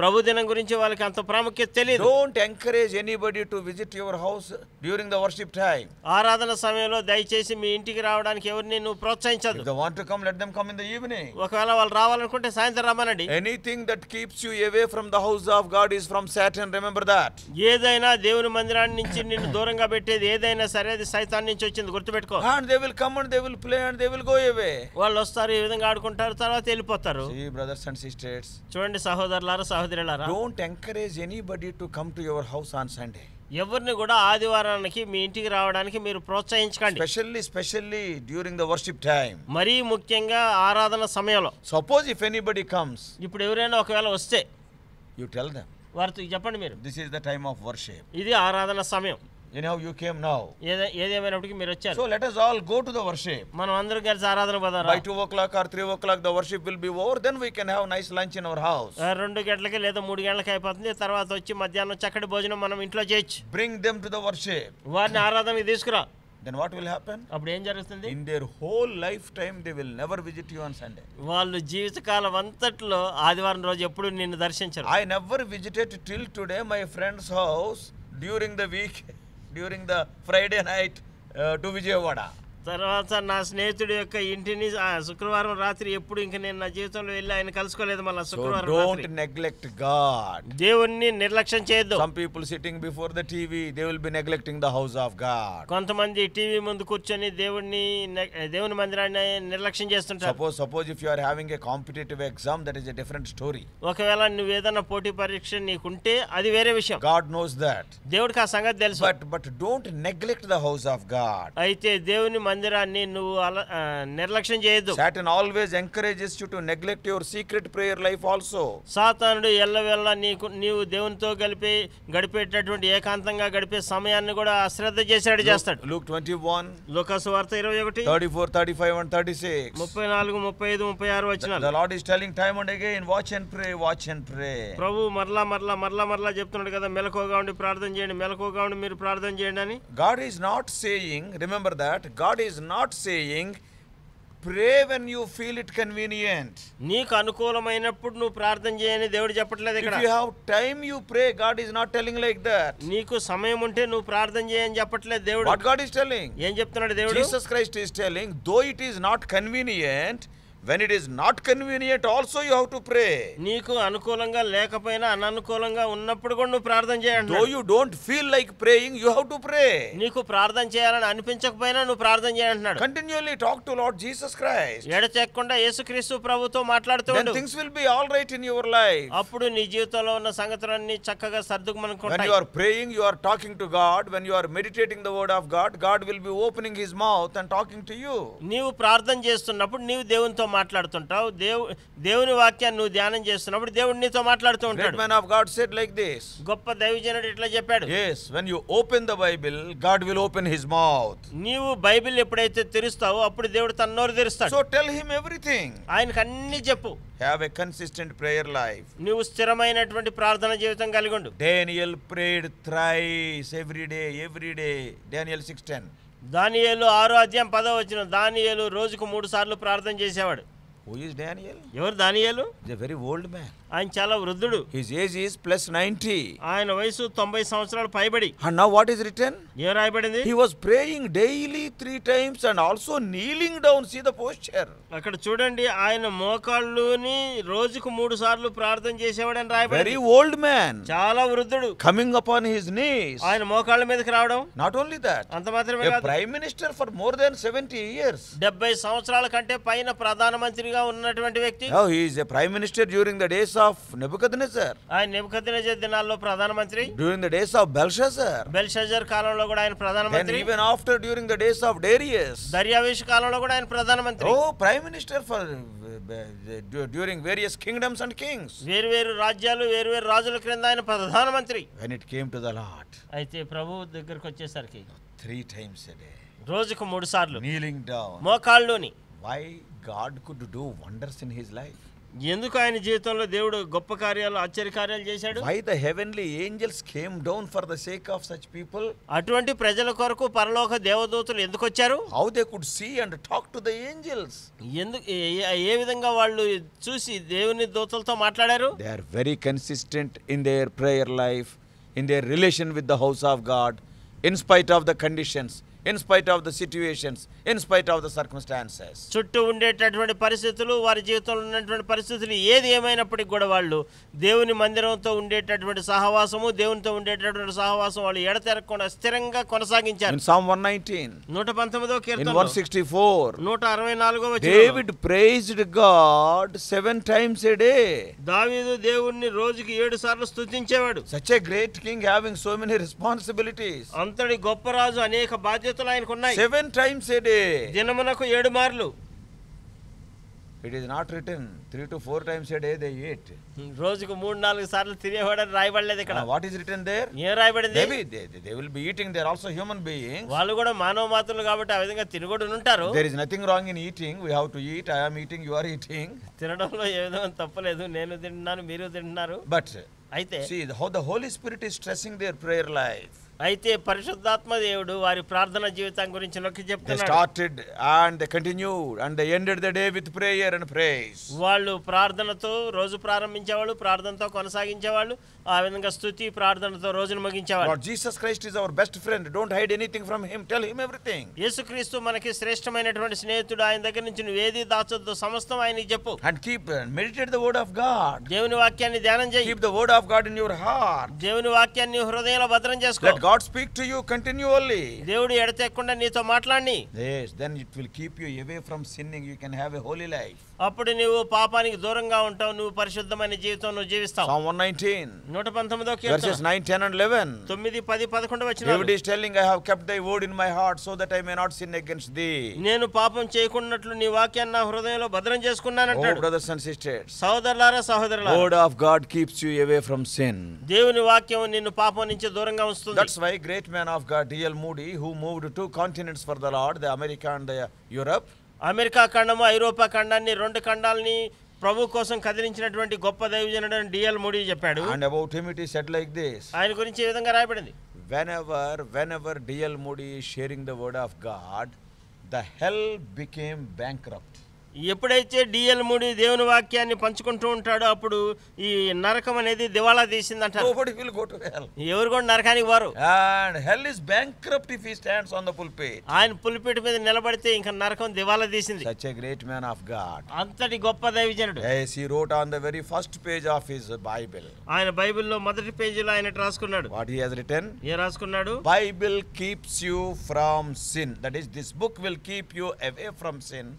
ప్రభు దినం గురించి వాళ్ళకి అంత ప్రాముఖ్యత తెలియదు don't encourage anybody to visit your house during the worship time ఆరాధన సమయంలో దయచేసి మీ ఇంటికి రావడానికి ఎవరిని నువ్వు ప్రోత్సహించదు they want to come let them come in the evening ఒకవేళ వాళ్ళు రావాలనుకుంటే సాయంత్రం రమ్మనండి anything that keeps you away from the house of God is from Satan remember that ఏదైనా దేవుని మందిరాన్ని నుంచి నిన్ను దూరంగా పెట్టేది ఏదైనా సరే అది సైతాన్ నుంచి వచ్చింది గుర్తుపెట్టుకో and they will come and they will play and they will go away వాళ్ళు వాళ్ళు వస్తారు ఈ విధంగా ఆడుకుంటారు తర్వాత వెళ్ళిపోతారు బ్రదర్స్ అండ్ సిస్టర్స్ చూడండి సహోదరులారా సహోదరులారా don't encourage anybody to come to your house on Sunday ఎవరిని కూడా ఆదివారానికి మీ ఇంటికి రావడానికి మీరు ప్రోత్సహించకండి specially specially during the worship time మరీ ముఖ్యంగా ఆరాధన సమయంలో సపోజ్ ఇఫ్ ఎనీబడి కమ్స్ ఇప్పుడు ఎవరైనా ఒకవేళ వస్తే యు టెల్ దెం వారితో చెప్పండి మీరు this is the time of worship ఇది ఆరాధన సమయం anyhow you came now ఏదేమైనప్పటికీ మీరు వచ్చారు so let us all go to the worship మనం అందరూ కలిసి ఆరాధన పోదాం by 2 clock or 3 o'clock the worship will be over then we can have nice lunch in our house రెండు గంటలకి లేదా మూడు గంటలకి అయిపోతుంది తర్వాత వచ్చి మధ్యాహ్నం చక్కటి భోజనం మనం ఇంట్లో చేయొచ్చు bring them to the worship వారిని ఆరాధన తీసుకురా దెన్ వాట్ విల్ హ్యాపెన్ అప్పుడు ఏం జరుగుతుంది in their whole life time they will never visit you on Sunday వాళ్ళు జీవితకాలం అంతట్లో ఆదివారం రోజు ఎప్పుడు నిన్ను దర్శించరు I never visited till today my friends house during the week during the Friday night uh, to Vijayawada. తర్వాత నా స్నేహితుడి యొక్క ఇంటిని శుక్రవారం రాత్రి ఎప్పుడు ఇంకా నేను నా జీవితంలో వెళ్ళి ఆయన కలుసుకోలేదు మళ్ళీ శుక్రవారం డోంట్ నెగ్లెక్ట్ గాడ్ దేవుణ్ణి నిర్లక్ష్యం చేయొద్దు some people sitting before the TV they will be neglecting the house of God కొంతమంది టీవీ ముందు కూర్చొని దేవుణ్ణి దేవుని మందిరాన్ని నిర్లక్ష్యం చేస్తుంటారు suppose suppose if you are having a competitive exam that is a different story ఒకవేళ నువ్వు ఏదైనా పోటీ పరీక్ష నీకుంటే అది వేరే విషయం గాడ్ నోస్ దట్ దేవుడికి ఆ సంగతి తెలుసు but but don't neglect the house of God అయితే దేవుని మందిరాన్ని నువ్వు నిర్లక్ష్యం చేయదు Satan always encourages you to neglect your secret prayer life also సాతానుడు ఎల్లవేళ నీకు నీవు దేవునితో కలిపి గడిపేటటువంటి ఏకాంతంగా గడిపే సమయాన్ని కూడా అశ్రద్ధ చేసాడు చేస్తాడు లూక్ 21 లూకాసు వార్త 21 34 35 and 36 34 35 36 వచనాలు the Lord is telling time and again watch and pray watch and pray ప్రభు మరలా మరలా మరలా మరలా చెప్తున్నాడు కదా మెలకువగా ఉండి ప్రార్థన చేయండి మెలకువగా ఉండి మీరు ప్రార్థన చేయండి అని God is not saying remember that God is not saying pray when you feel it convenient నీకు అనుకూలమైనప్పుడు నువ్వు ప్రార్థన చేయని దేవుడు చెప్పట్లేదు ఇక్కడ you have time you pray God is not telling like that నీకు సమయం ఉంటే నువ్వు ప్రార్థన చేయని చెప్పట్లేదు దేవుడు వాట్ గాడ్ ఇస్ టెల్లింగ్ ఏం చెప్తున్నాడు దేవుడు Jesus Christ is telling though it is not convenient when it is not convenient also you how to pray నీకు అనుకూలంగా లేకపోయినా అననుకూలంగా ఉన్నప్పుడు కూడా నువ్వు ప్రార్థన చేయండి though you don't feel like praying you how to pray నీకు ప్రార్థన చేయాలని అనిపించకపోయినా నువ్వు ప్రార్థన చేయంటున్నాడు continuously talk to lord Jesus Christ ఎడచెక్కకుండా యేసుక్రీస్తు ప్రభుతో మాట్లాడుతూ ఉండు things will be all right in your life అప్పుడు నీ జీవితంలో ఉన్న సంగతులన్నీ చక్కగా సర్దుకుమనుకుంటాయి when you are praying you are talking to God when you are meditating the word of God God will be opening his mouth and talking to you నీవు ప్రార్థన చేస్తున్నప్పుడు నీవు దేవునితో మాట్లాడుతుంటావు దేవు దేవుని వాక్యాన్ని నువ్వు ధ్యానం చేస్తున్నప్పుడు దేవుడు నీతో మాట్లాడుతూ ఉంటాడు man of God said like this గొప్ప దైవజనుడు ఇట్లా చెప్పాడు yes when you open the Bible God will open his mouth నీవు బైబిల్ ఎప్పుడైతే తెరుస్తావో అప్పుడు దేవుడు తన నోరు తెరుస్తాడు సో టెల్ హిమ్ ఎవ్రీథింగ్ ఆయనకి అన్ని చెప్పు have a consistent prayer life నువ్వు స్థిరమైనటువంటి ప్రార్థన జీవితం కలిగి ఉండు Daniel prayed thrice everyday day every day Daniel six ten దానియేలు ఆరో అధ్యాయం పదో వచ్చిన దానియేలు రోజుకు మూడు సార్లు ప్రార్థన చేసేవాడు హూ ఇస్ డానియల్ ఎవరు దానియాలు వెరీ ఓల్డ్ మ్యాన్ ఆయన చాలా వృద్ధుడు his age is plus ninety ఆయన వయసు తొంభై సంవత్సరాలు పైబడి and now what is written ఏం రాయబడింది he was praying daily three times and also kneeling down see the posture అక్కడ చూడండి ఆయన మోకాళ్ళుని రోజుకు మూడు సార్లు ప్రార్థన చేసేవాడు అని రాయబడి వెరీ ఓల్డ్ మ్యాన్ చాలా వృద్ధుడు కమింగ్ అపాన్ హిస్ నీస్ ఆయన మోకాళ్ళ మీదకి రావడం నాట్ ఓన్లీ దట్ అంత మాత్రమే prime minister for more than seventy years డెబ్బై సంవత్సరాల కంటే పైన ప్రధానమంత్రిగా గా ఉన్నటువంటి వ్యక్తి now he is a prime minister during the days of Nebuchadnezzar ఆయన నెబుకద్నెజర్ దినాల్లో ప్రధానమంత్రి during the days of Belshazzar Belshazzar కాలంలో కూడా ఆయన ప్రధానమంత్రి even after during the days of Darius దర్యావేష్ కాలంలో కూడా ఆయన ప్రధానమంత్రి ఓ prime minister for during various kingdoms and kings వేరు వేరు రాజ్యాలు వేరు వేరు రాజుల క్రింద ఆయన ప్రధానమంత్రి when it came to the Lord అయితే ప్రభు దగ్గరికి వచ్చేసరికి త్రీ టైమ్స్ ఎ డే రోజుకు మూడు సార్లు నీలింగ్ డౌన్ మోకాళ్ళలోని why God could do wonders in his life ఎందుకు ఆయన జీవితంలో దేవుడు గొప్ప కార్యాలు ఆశ్చర్య కార్యాలు చేశాడు why the heavenly angels came down for the sake of such people అటువంటి ప్రజల కొరకు పరలోక దేవదూతలు ఎందుకు వచ్చారు how they could see and talk to the angels ఎందుకు ఏ విధంగా వాళ్ళు చూసి దేవుని దూతలతో మాట్లాడారు they are very consistent in their prayer life in there relation with the house of God in spite of the conditions in spite of the situations in spite of the circumstances చుట్టూ ఉండేటటువంటి పరిస్థితులు వారి జీవితంలో ఉన్నటువంటి పరిస్థితులు ఏది ఏమైనప్పటికీ కూడా వాళ్ళు దేవుని మందిరంతో ఉండేటటువంటి సహవాసము దేవునితో ఉండేటటువంటి సహవాసం వాళ్ళు ఎడతెరకుండా స్థిరంగా కొనసాగించారు సామ్ వన్ నైన్టీన్ నూట పంతొమ్మిదో కీర్తన వన్ సిక్స్టీ ఫోర్ నూట అరవై నాలుగో David praised God seven times a day దావీదు దేవుణ్ణి రోజుకి ఏడు సార్లు స్తుతించేవాడు such great king having so many responsibilities అంతటి గొప్ప రాజు అనేక బాధ్యత చేతులు ఆయనకు ఉన్నాయి సెవెన్ టైమ్స్ ఏ డే దినమునకు ఏడు మార్లు it is not written three to four times a day they రోజుకు మూడు నాలుగు సార్లు తినేవాడని రాయబడలేదు ఇక్కడ వాట్ ఈస్ రిటర్న్ దేర్ ఏం రాయబడింది they will be eating they're also human being వాళ్ళు కూడా మానవ మాత్రులు కాబట్టి ఆ విధంగా తినగొడు ఉంటారు there is nothing wrong in eating we have to eat I eating you are eating తినడంలో ఏ విధంగా తప్పలేదు నేను తింటున్నాను మీరు తింటున్నారు బట్ అయితే see how the Holy Spirit is stressing their prayer life అయితే పరిశుద్ధాత్మ దేవుడు వారి ప్రార్థన జీవితం గురించి నొక్కి చెప్తున్నాడు started and continued and they ended the day with prayer and praise వాళ్ళు ప్రార్థనతో రోజు ప్రారంభించేవాళ్ళు ప్రార్థనతో కొనసాగించేవాళ్ళు ఆ విధంగా స్తుతి ప్రార్థనతో రోజును ముగించేవాళ్ళు Lord Jesus Christ is our best friend don't hide anything from him tell him everything యేసుక్రీస్తు మనకి శ్రేష్టమైనటువంటి స్నేహితుడు ఆయన దగ్గర నుంచి నువ్వు ఏది దాచొద్దు సమస్తం ఆయనకి చెప్పు and keep meditate the word of God దేవుని వాక్యాన్ని ధ్యానం చేయి keep the word of God in your heart దేవుని వాక్యాన్ని హృదయంలో భద్రం చేసుకో God speak to you continuously దేవుడు ఎడతెక్కకుండా నీతో మాట్లాడి then it will keep you away from sinning you can have a holy life అప్పుడు నువ్వు పాపానికి దూరంగా ఉంటావు నువ్వు పరిశుద్ధమైన జీవితం నువ్వు జీవిస్తావు నూట పంతొమ్మిదో కీర్తన తొమ్మిది పది పదకొండు వచ్చిన telling I have kept thy word in my heart so that I may not sin against thee నేను పాపం చేయకున్నట్లు నీ వాక్యాన్ని నా హృదయంలో భద్రం చేసుకున్నాను oh, అంటాడు బ్రదర్స్ అండ్ సిస్టర్స్ సోదరులారా సోదరులారా word of God keeps you away from sin దేవుని వాక్యం నిన్ను పాపం నుంచి దూరంగా ఉంచుతుంది that's why great man of God D L Moody who moved two continents for the Lord the America and Europe America ఖండము ఐరోపా ఖండాన్ని రెండు ఖండాలని ప్రభు కోసం కదిలించినటువంటి గొప్ప అని డిఎల్ మోడీ చెప్పాడు and about him it said like this ఆయన గురించి ఈ విధంగా రాయబడింది whenever whenever D L Moody sharing the word of God the hell became bank ఎప్పుడైతే డిఎల్ మూడి దేవుని వాక్యాన్ని పంచుకుంటూ ఉంటాడో అప్పుడు ఈ నరకం అనేది దివాళా తీసిందంటారు ఎవరు కూడా నరకానికి వారు and hell is bankrupt stands on the ఆయన పుల్పిట్ మీద నిలబడితే ఇంకా నరకం దివాళా తీసింది గ్రేట్ మ్యాన్ ఆఫ్ గాడ్ అంతటి గొప్ప దైవజనుడు yes he wrote on the very first page of his bible ఆయన బైబిల్లో మొదటి పేజీలో ఆయన రాసుకున్నాడు వాట్ he has written ఏ రాసుకున్నాడు బైబిల్ కీప్స్ యు from సిన్ that is this book will keep you away from సిన్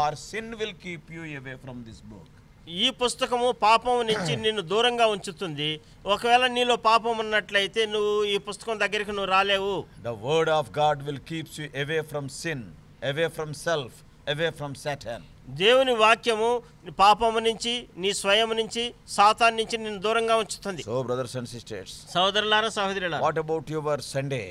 or sin will keep you away from this book ఈ పుస్తకము పాపం నుంచి [CLEARS THROAT] నిన్ను దూరంగా ఉంచుతుంది ఒకవేళ నీలో పాపం ఉన్నట్లయితే నువ్వు ఈ పుస్తకం దగ్గరికి నువ్వు రాలేవు the word of God will keeps you away from sin away from self away from Satan దేవుని వాక్యము పాపము నుంచి నీ స్వయం నుంచి సాతాన్ నుంచి నిన్ను దూరంగా ఉంచుతుంది సో బ్రదర్స్ అండ్ సిస్టర్స్ సోదరులారా సోదరులారా వాట్ అబౌట్ యువర్ సండే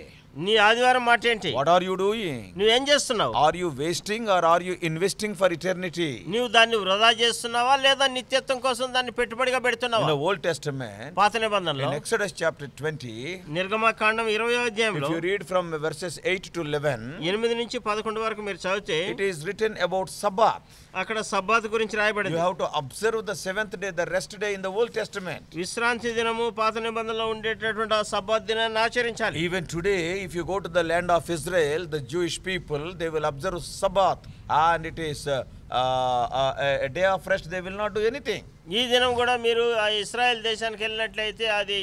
నీ ఆదివారం మాట ఏంటి వాట్ ఆర్ యు డూయింగ్ నువ్వు ఏం చేస్తున్నావు are you wasting or are you investing for eternity నువ్వు దాన్ని వృధా చేస్తున్నావా లేదా నిత్యత్వం కోసం దాన్ని పెట్టుబడిగా పెడుతున్నావా ఇన్ ఓల్డ్ టెస్టమెంట్ పాత నిబంధనలో ఇన్ ఎక్సోడస్ చాప్టర్ 20 నిర్గమకాండం 20వ అధ్యాయంలో if you read from verses 8 to 11 8 నుంచి 11 వరకు మీరు చదివితే it is written about Sabbath అక్కడ సబ్బాత్ గురించి రాయబడింది you have to observe the seventh day the rest day in the old testament విశ్రాంతి దినము పాత నిబంధనలో ఉండేటటువంటి ఆ సబ్బాత్ దినాన్ని ఆచరించాలి even today if you go to the land of Israel the Jewish people they will observe Sabbath and it is day of rest they will not do anything ఈ దినం కూడా మీరు ఆ ఇస్రాయెల్ దేశానికి వెళ్ళినట్లయితే అది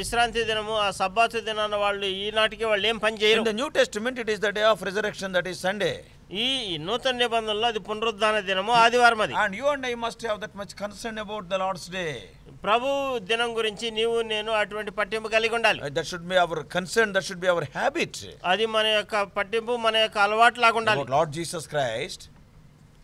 విశ్రాంతి దినము ఆ సబ్బాత్ దినాన్ని వాళ్ళు ఈనాటికి వాళ్ళు ఏం పని చేయరు new testament it is the day of resurrection that is Sunday ఈ నూతన నిబంధనలో అది పునరుద్ధాన దినము ఆదివారం అది and you and I must have that much concern about the Lord's day ప్రభు దినం గురించి నీవు నేను అటువంటి పట్టింపు కలిగి ఉండాలి that should be our concern that should be our habit అది మన యొక్క పట్టింపు మన యొక్క అలవాటు లాగా ఉండాలి లార్డ్ జీసస్ క్రైస్ట్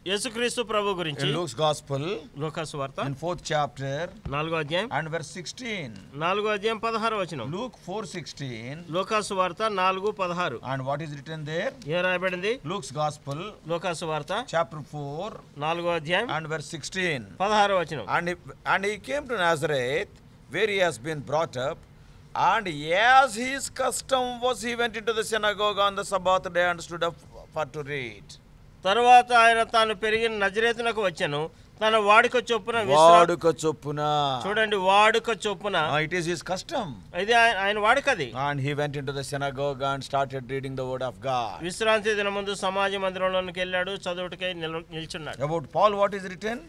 యేసుక్రీస్తు ప్రభు గురించి లూక్స్ గాస్పల్ లూకాస్ వార్త ఇన్ ఫోర్త్ చాప్టర్ నాలుగో అధ్యాయం అండ్ వర్స్ 16 నాలుగో అధ్యాయం 16 వచనం లూక్ 4:16 లూకాస్ వార్త 4 16 and what is written there ఏ రాయబడింది లూక్స్ గాస్పల్ లూకాస్ వార్త చాప్టర్ 4 నాలుగో అధ్యాయం అండ్ వర్స్ 16 16 వచనం and and he came to Nazareth where he has been brought up and as his custom was he went into to the synagogue on the Sabbath day and stood up for to read తర్వాత ఆయన తాను పెరిగిన నజరేతునకు వచ్చాను తన వాడుక చొప్పున వాడుక చొప్పున చూడండి వాడుక చొప్పున ఇట్ ఈస్ హిస్ కస్టమ్ ఇది ఆయన వాడుక అది and he went into the synagogue and started reading the word of God విశ్రాంతి ముందు సమాజ మందిరంలోకి వెళ్ళాడు చదువుటకై నిల్చున్నాడు about Paul what is written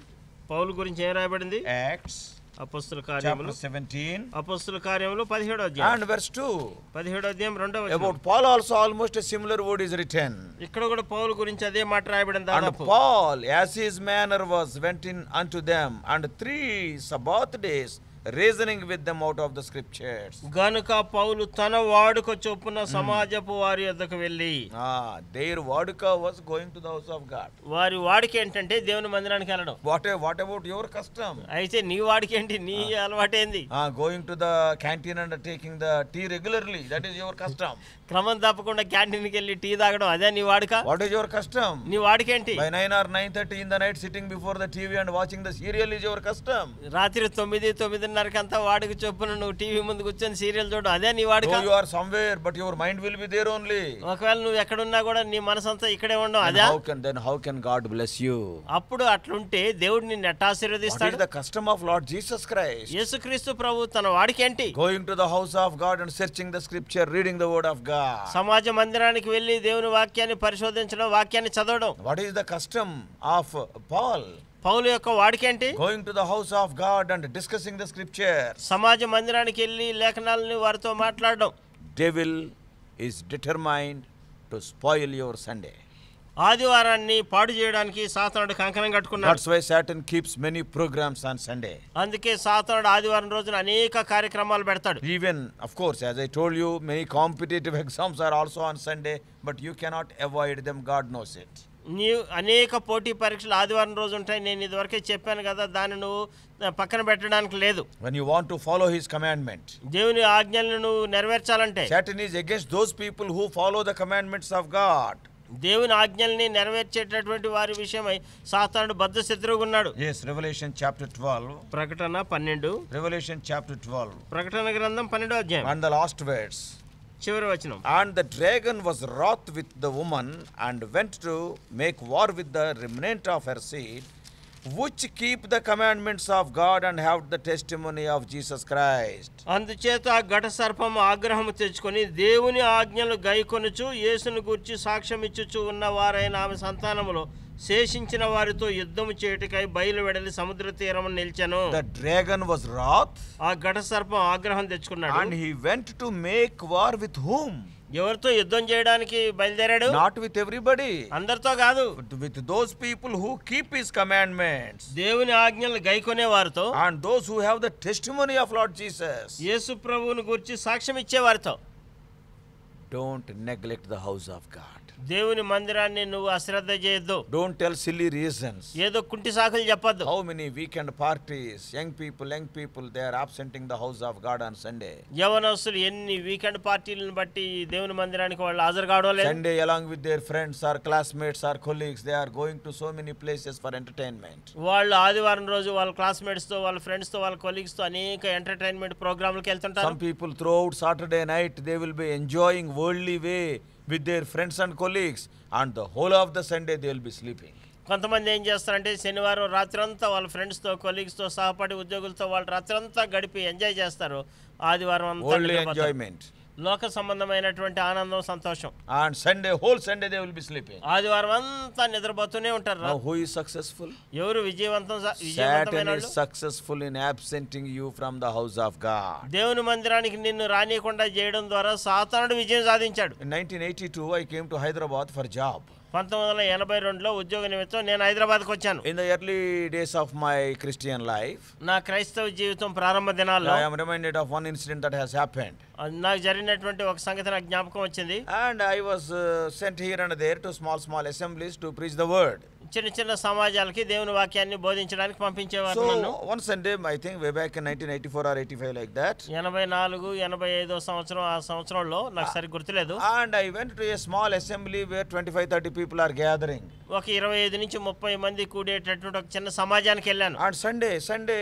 Paul గురించి ఏం రాయబడింది యాక్ట్స్ అపస్తుల కార్యములు 17 అపస్తుల కార్యములు 17వ అధ్యాయం and verse 2 17వ అధ్యాయం 2వ వచనం about paul also almost a similar word is written ఇక్కడ కూడా పౌలు గురించి అదే మాట రాయబడింది దాదాపు and paul as his manner was went in unto them and three sabbath days reasoning with them out of the scriptures. Ganaka Paulu Tana Vaduka Samaja Puari Ah, their Vaduka was going to the house of God. Vari Vadika and Tate, Devon Mandaran What, what about your custom? I say, Ni Vadikanti, Ni Alvatendi. Ah, going to the canteen and taking the tea regularly. That is your custom. [LAUGHS] క్రమం తప్పకుండా క్యాంటీన్కి వెళ్ళి tea తాగడం అదే నీ వాడుక what is your custom నీ వాడికేంటి by nine or nine thirty in the night sitting before the TV and watching the serial is your custom రాత్రి తొమ్మిది తొమ్మిదిన్నరకి అంతా వాడికి చొప్పున నువ్వు టీవీ ముందు కూర్చొని సీరియల్ చూడడం అదే నీ వాడుక you are somewhere but your mind will be there only ఒకవేళ నువ్వు ఉన్నా కూడా నీ అంతా ఇక్కడే ఉండవు అదే how can then how can God bless you అప్పుడు అట్లుంటే దేవుడు నిన్ను ఎట్ట ఆశీర్వదిస్తాడు ద కష్టం ఆఫ్ లార్డ్ జీసస్ క్రైస్ట్ యేసుక్రీస్తు ప్రభు తన వాడికేంటి going to the house of God and searching the scripture reading the word of God సమాజ మందిరానికి వెళ్ళి దేవుని వాక్యాన్ని పరిశోధించడం వాక్యాన్ని చదవడం what is the custom of Paul పౌలు యొక్క వాడికేంటి going to the house of God and discussing the scripture సమాజ మందిరానికి వెళ్ళి లేఖనాలను వారితో మాట్లాడడం devil is determined to spoil your Sunday ఆదివారాన్ని పాడు చేయడానికి సాతనుడు కంకణం కట్టుకున్నాడు that's why Satan keeps many programs on Sunday అందుకే సాతనుడు ఆదివారం రోజున అనేక కార్యక్రమాలు పెడతాడు even of course as I told you many competitive exams are also on Sunday but you cannot avoid them God knows it నీ అనేక పోటీ పరీక్షలు ఆదివారం రోజు ఉంటాయి నేను ఇదివరకే చెప్పాను కదా దాన్ని నువ్వు పక్కన పెట్టడానికి లేదు when you want to follow his commandment దేవుని ఆజ్ఞలను నెరవేర్చాలంటే Satan is against those people who follow the commandments of God దేవుని ఆజ్ఞల్ని నెరవేర్చేటటువంటి వారి విషయమై సాతానుడు బద్ద శత్రువున్నాడు ఎస్ రెవల్యూషన్ చాప్టర్ 12 ప్రకటన 12 రెవల్యూషన్ చాప్టర్ 12 ప్రకటన గ్రంథం 12వ అధ్యాయం అండ్ ద లాస్ట్ వర్డ్స్ చివరి వచనం and the dragon was wroth with the woman and went to make war with the remnant of her seed which keep the commandments of God and have the testimony of Jesus Christ అందుచేత ఆ ఘట సర్పం ఆగ్రహం తెచ్చుకొని దేవుని ఆజ్ఞలు గైకొనుచు యేసును గురించి సాక్ష్యం ఇచ్చుచు ఉన్న వారైన ఆమె సంతానములో శేషించిన వారితో యుద్ధము చేయుటకై బయలు వెడలి సముద్ర తీరం నిలిచాను ద డ్రాగన్ వాస్ రాత్ ఆ ఘట సర్పం ఆగ్రహం తెచ్చుకున్నాడు and he went to make war with whom ఎవరితో యుద్ధం చేయడానికి బయలుదేరాడు నాట్ విత్ ఎవ్రీబడి అందరితో కాదు with those people who keep his commandments దేవుని ఆజ్ఞలు గైకొనే వారితో and those who have the testimony of lord Jesus యేసు ప్రభువుని గురించి సాక్ష్యం ఇచ్చే వారితో don't neglect the house of God దేవుని మందిరాన్ని నువ్వు అశ్రద్ధ చేయొద్దు డోంట్ టెల్ సిల్లీ రీజన్స్ ఏదో కుంటి సాకులు చెప్పొద్దు how many weekend parties young people young people they are absenting the house of God on Sunday యవనస్తులు ఎన్ని వీకెండ్ పార్టీలను బట్టి దేవుని మందిరానికి వాళ్ళు హాజరు కావడం లేదు Sunday along with their friends or classmates or colleagues they are going to so many places for entertainment వాళ్ళు ఆదివారం రోజు వాళ్ళ క్లాస్మేట్స్ తో వాళ్ళ ఫ్రెండ్స్ తో వాళ్ళ కొలీగ్స్ తో అనేక ఎంటర్టైన్మెంట్ ప్రోగ్రాములకు వెళ్తుంటారు some people throughout Saturday night they will be enjoying worldly way with their friends and colleagues and the whole of the Sunday they will be sleeping కొంతమంది ఏం చేస్తారంటే శనివారం రాత్రంతా వాళ్ళ ఫ్రెండ్స్తో కొలీగ్స్తో సహపాటి ఉద్యోగులతో వాళ్ళు రాత్రంతా గడిపి ఎంజాయ్ చేస్తారు ఆదివారం ఎంజాయ్మెంట్ లోక సంబంధమైనటువంటి ఆనందం సంతోషం and Sunday whole Sunday they will be sleeping ఆదివారం అంతా నిద్రపోతూనే ఉంటారు హూ ఇస్ సక్సెస్ఫుల్ ఎవరు విజయవంతం విజయవంతమైన successful in absenting you from the house of God దేవుని మందిరానికి నిన్ను రానియకుండా చేయడం ద్వారా సాతానుడు విజయం సాధించాడు 1982 I came to Hyderabad for job పంతొమ్మిది వందల ఎనభై రెండులో ఉద్యోగ నిమిత్తం నేను హైదరాబాద్కి వచ్చాను in the early days of my Christian life నా క్రైస్తవ జీవితం ప్రారంభ దినాల్లో I am reminded of one incident that has happened నాకు జరిగినటువంటి ఒక సంగతి నాకు జ్ఞాపకం వచ్చింది and I was sent here and there to small small assemblies to preach the word చిన్న చిన్న సమాజాలకి దేవుని వాక్యాన్ని బోధించడానికి పంపించేవారు నన్ను one Sunday I think way back nineteen eighty four or eighty five like that ఎనభై ఐదో సంవత్సరం ఆ సంవత్సరంలో నాకు సరి గుర్తులేదు and I went to a small assembly where twenty five thirty people are gathering ఒక ఇరవై ఐదు నుంచి ముప్పై మంది కూడేటటువంటి ఒక చిన్న సమాజానికి వెళ్ళాను and Sunday Sunday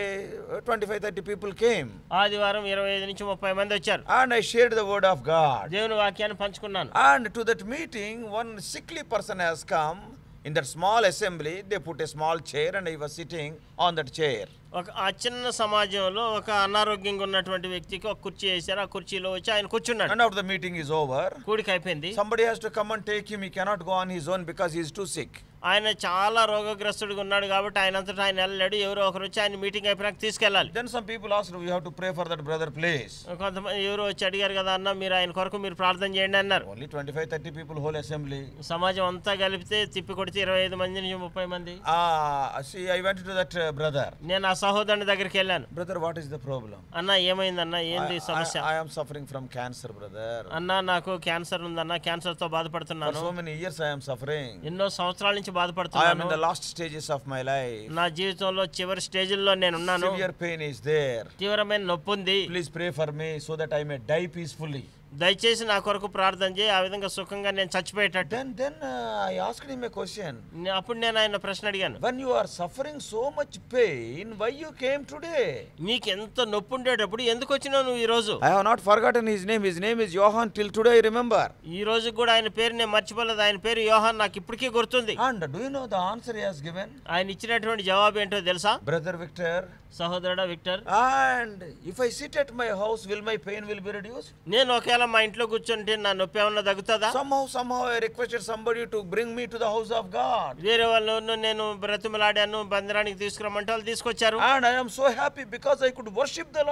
twenty five thirty people came ఆదివారం ఇరవై ఐదు నుంచి ముప్పై మంది వచ్చారు and I shared the word of God దేవుని వాక్యాన్ని పంచుకున్నాను and to that meeting one sickly person has come In that small assembly, they put a small chair and I was sitting on that chair. ఒక ఆ చిన్న సమాజంలో ఒక అనారోగ్యంగా ఉన్నటువంటి వ్యక్తికి ఒక కుర్చీ వేశారు ఆ కుర్చీలో వచ్చి ఆయన కూర్చున్నాడు and the meeting is over కూడికి అయిపోయింది somebody has to come and take him me cannot go on his own because he too sick ఆయన చాలా రోగగ్రస్తుడిగా ఉన్నాడు కాబట్టి ఆయన అంతటా ఆయన వెళ్ళాడు ఎవరో ఒకరు వచ్చి ఆయన మీటింగ్ అయిపోయినాక తీసుకెళ్ళాలి then some people asked we have to pray for that brother please కొంతమంది ఎవరో వచ్చి అడిగారు కదా అన్న మీరు ఆయన కొరకు మీరు ప్రార్థన చేయండి అన్నారు ఓన్లీ 25 30 పీపుల్ హోల్ అసెంబ్లీ సమాజం అంతా కలిపితే తిప్పి కొడితే 25 మంది నుంచి 30 మంది ఆ see I went to that brother నేను ఆ సహోదరుని దగ్గరికి వెళ్ళాను brother what is the problem అన్న అన్న ఏంది సమస్య I am suffering from cancer brother అన్న నాకు క్యాన్సర్ ఉంది అన్న క్యాన్సర్ తో బాధపడుతున్నాను so many years I am suffering ఎన్నో సంవత్సరాల నుంచి బాధపడుతున్నాను I am in the last stages of my life నా జీవితంలో చివరి స్టేజిల్లో నేను ఉన్నాను సివియర్ పెయిన్ ఇస్ దేర్ తీవ్రమైన నొప్పి ఉంది please pray for me so that I may die peacefully దయచేసి నా కొరకు ప్రార్థన చేయి ఆ విధంగా సుఖంగా నేను చచ్చిపోయేటట్టు దెన్ uh, క్వశ్చన్ అప్పుడు నేను ఆయన ప్రశ్న అడిగాను when you are suffering so much pain why you came today నీకు ఎంత నొప్పి ఉండేటప్పుడు ఎందుకు వచ్చినావు నువ్వు ఈ రోజు I have not forgotten his name his name is Yohan till today I remember ఈ రోజు కూడా ఆయన పేరు నేను మర్చిపోలేదు ఆయన పేరు యోహాన్ నాకు ఇప్పటికీ గుర్తుంది and do you know the answer he has given ఆయన ఇచ్చినటువంటి జవాబు ఏంటో తెలుసా బ్రదర్ విక్టర్ సహోదరుడా Victor and if I sit at my house will my pain will be reduce నేను ఒకవేళ కాలం మా ఇంట్లో కూర్చుంటే నా నొప్పి ఏమన్నా తగ్గుతుందా somehow somehow I requested somebody to bring me to the house of God వేరే వాళ్ళు నేను బ్రతిమలాడాను బందరానికి తీసుకురమ్మంటే వాళ్ళు తీసుకొచ్చారు and i so happy because I i worship worship the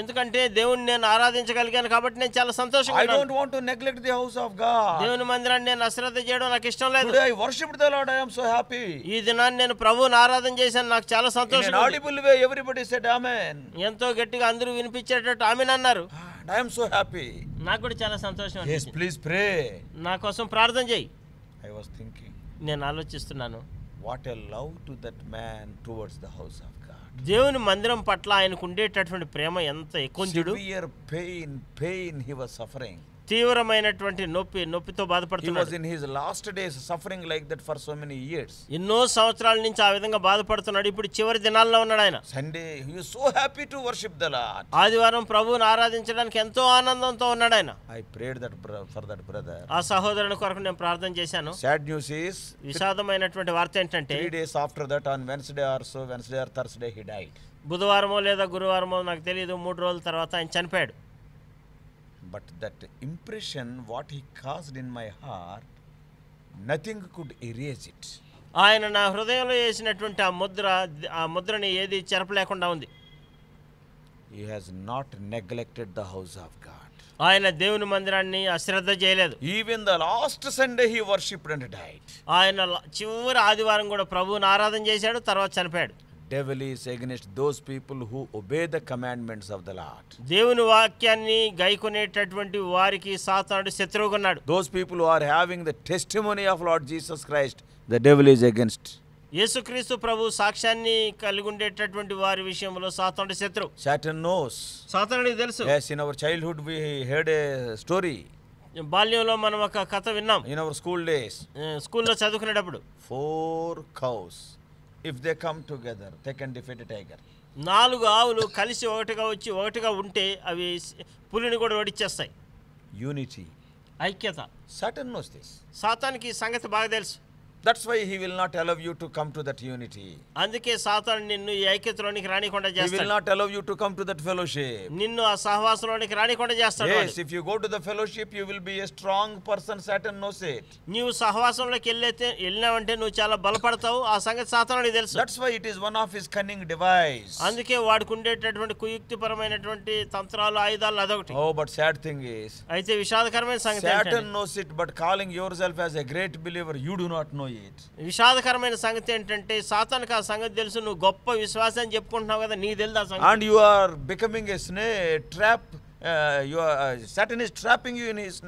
ఎందుకంటే దేవుణ్ణి నేను ఆరాధించగలిగాను కాబట్టి నేను చాలా సంతోషంగా I don't want to neglect the house of God దేవుని మందిరాన్ని నేను అశ్రద్ధ చేయడం నాకు ఇష్టం లేదు today i worshiped the lord i am so ఈ దినాన్ని నేను ప్రభువుని ఆరాధన చేశాను నాకు చాలా సంతోషం audible way everybody said amen ఎంతో గట్టిగా అందరూ వినిపించేటట్టు ఆమెన్ అన్నారు ah. And I'm so happy నాకు కూడా చాలా సంతోషం ఎస్ ప్లీజ్ ప్రే నా కోసం ప్రార్థన చేయి ఐ వాస్ థింకింగ్ నేను ఆలోచిస్తున్నాను what a love to that man towards the house of God దేవుని మందిరం పట్ల ఆయనకు ఉండేటటువంటి ప్రేమ ఎంత ఎక్కువ pain pain he was suffering తీవ్రమైనటువంటి నొప్పి నొప్పితో బాధపడుతున్నాడు in his last days suffering like that for so years ఎన్నో సంవత్సరాల నుంచి ఆ విధంగా బాధపడుతున్నాడు ఇప్పుడు చివరి దినాల్లో ఉన్నాడు ఆయన Sunday so happy to worship the lord ఆదివారం ప్రభువుని ఆరాధించడానికి ఎంతో ఆనందంతో ఉన్నాడు ఆయన I prayed that for that brother ఆ సహోదరుని కొరకు నేను ప్రార్థన చేశాను సాడ్ న్యూస్ ఇస్ విషాదమైనటువంటి వార్త ఏంటంటే 3 days after that on Wednesday or so Wednesday or Thursday he died బుధవారమో లేదా గురువారమో నాకు తెలియదు మూడు రోజుల తర్వాత ఆయన చనిపోయాడు but that impression what he caused in my heart nothing could erase it ఆయన నా హృదయంలో వేసినటువంటి ఆ ముద్ర ఆ ముద్రని ఏది చెరపలేకుండా ఉంది he has not neglected the house of God ఆయన దేవుని మందిరాన్ని అశ్రద్ధ చేయలేదు even the last Sunday he worship and died ఆయన చివరి ఆదివారం కూడా ప్రభువుని ఆరాధన చేశాడు తర్వాత చనిపోయాడు devil is against those people who obey the commandments of the lord దేవుని వాక్యాన్ని గైకొనేటటువంటి వారికి సాతానుడు శత్రువుగా ఉన్నాడు those people are having the testimony of lord Jesus Christ the devil is against యేసుక్రీస్తు ప్రభు సాక్ష్యాన్ని కలిగి ఉండేటటువంటి వారి విషయంలో సాతానుడు శత్రు సాటన్ నోస్ సాతానుడికి తెలుసు yes in our childhood we had a story బాల్యంలో మనం ఒక కథ విన్నాం ఇన్ అవర్ స్కూల్ డేస్ స్కూల్లో చదువుకునేటప్పుడు four cows if they come together they can defeat tiger నాలుగు ఆవులు కలిసి ఒకటిగా వచ్చి ఒకటిగా ఉంటే అవి పులిని కూడా ఓడిచ్చేస్తాయి యూనిటీ ఐక్యత సటన్ నోస్ దిస్ సాతానికి సంగతి బాగా తెలుసు that's why he will not allow you to come to that unity అందుకే సాతాన్ నిన్ను ఈ ఐక్యతలోనికి రానికుండా చేస్తాడు will not allow you to come to that fellowship నిన్ను ఆ సహవాసంలోనికి రానికుండా చేస్తాడు yes if you go to the fellowship you will be a strong person satan knows it నీవు సహవాసంలోకి వెళ్ళేతే వెళ్ళినావంటే నువ్వు చాలా బలపడతావు ఆ సంగతి సాతానుడికి తెలుసు that's why it is one of his cunning device అందుకే వాడికి ఉండేటటువంటి కుయుక్తిపరమైనటువంటి తంత్రాలు ఆయుధాలు అదొకటి oh but sad thing is అయితే విషాదకరమైన సంగతి Satan knows it but calling yourself as a great believer you do not know విషాదకరమైన సంగతి ఏంటంటే సాతానికి ఆ సంగతి తెలుసు నువ్వు గొప్ప విశ్వాసం అని చెప్పుకుంటున్నావు కదా నీ తెలుసు అండ్ యు ఆర్ బికమింగ్ స్నే ట్రాప్ ట్రాపింగ్ హిస్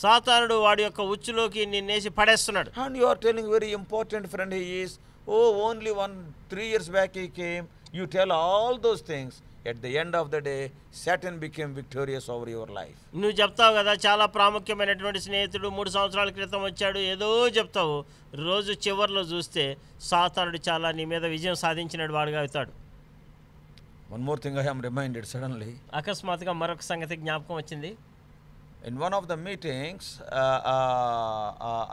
సాతానుడు వాడి యొక్క ఉచ్చులోకి నిన్నేసి పడేస్తున్నాడు and you are telling very important friend he is oh only one three years back he came you tell all those things at the end of the day Satan became victorious over your life నువ్వు చెప్తావు కదా చాలా ప్రాముఖ్యమైనటువంటి స్నేహితుడు మూడు సంవత్సరాల క్రితం వచ్చాడు ఏదో చెప్తావు రోజు చివరిలో చూస్తే సాతానుడు చాలా నీ మీద విజయం సాధించినట్టు వాడుగా అవుతాడు one more thing I am reminded suddenly అకస్మాత్తుగా మరొక సంగతి జ్ఞాపకం వచ్చింది in one of the meetings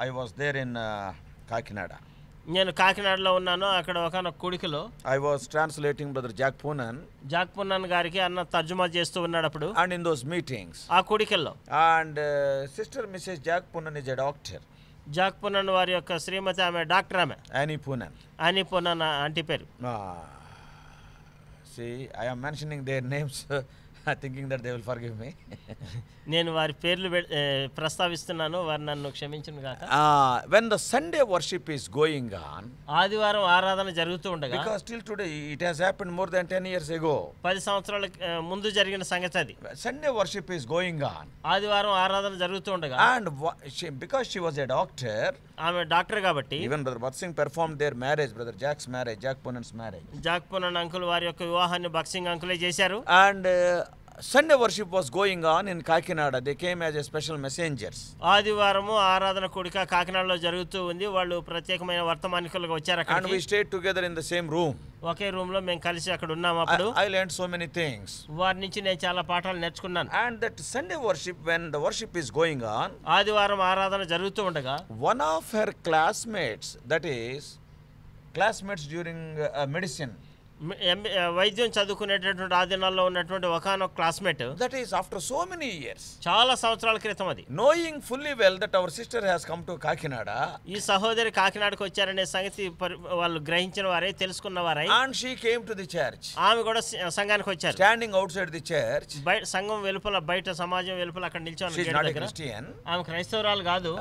I was there in Kakinada నేను కాకినాడలో ఉన్నాను అక్కడ ఒక కొడుకులో I was translating brother Zac Poonen Zac Poonen గారికి అన్న తర్జుమా చేస్తూ ఉన్నాడు అప్పుడు అండ్ ఇన్ దోస్ మీటింగ్స్ ఆ కొడుకుల్లో and sister Mrs Zac Poonen is a doctor Zac Poonen వారి యొక్క శ్రీమతి ఆమె డాక్టర్ ఆమె అని పూనన్ అని పూనన్ అంటే పేరు see I am mentioning their names thinking that they will forgive me నేను వారి పేర్లు ప్రస్తావిస్తున్నాను వారు నన్ను క్షమించను కాక when the Sunday worship is going on ఆదివారం ఆరాధన జరుగుతూ ఉండగా because still today it has happen more than 10 years ago 10 సంవత్సరాల ముందు జరిగిన సంగతి అది Sunday worship is going on ఆదివారం ఆరాధన జరుగుతూ ఉండగా and because she was a doctor ఆమె డాక్టర్ కాబట్టి ఈవెన్ బ్రదర్ బక్సింగ్ perform their marriage brother Jack's marriage Jack Ponnan's marriage Jack Ponnan uncle వారి యొక్క వివాహాన్ని బక్సింగ్ అంకులే చేశారు and Sunday worship was going on in Kakinada they came as a special messengers ఆదివారము ఆరాధన కూడిక కాకినాడలో జరుగుతూ ఉంది వాళ్ళు ప్రత్యేకమైన వర్తమానికులుగా వచ్చారు అక్కడ and we stay together in the same room ఒకే రూమ్ లో మేము కలిసి అక్కడ ఉన్నాం అప్పుడు I learn so many things వారి నుంచి నేను చాలా పాఠాలు నేర్చుకున్నాను and that Sunday worship when the worship is going on ఆదివారం ఆరాధన జరుగుతూ ఉండగా one of her classmates that is classmates during medicine వైద్యం చదువుకునేటటువంటి ఆ దినాల్లో ఉన్నటువంటి ఒకనొక classmate that is after so many years చాలా సంవత్సరాల క్రితం అది knowing fully well that our sister has come to Kakinada ఈ సహోదరి కాకినాడకు వచ్చారనే సంగతి వాళ్ళు గ్రహించిన వారే తెలుసుకున్న వారే and she came to the church ఆమె కూడా సంఘానికి వచ్చారు standing outside the church సంఘం వెలుపల బయట సమాజం వెలుపల అక్కడ నిల్చొని క్రిస్టియన్ ఆమె క్రైస్తవరాలు కాదు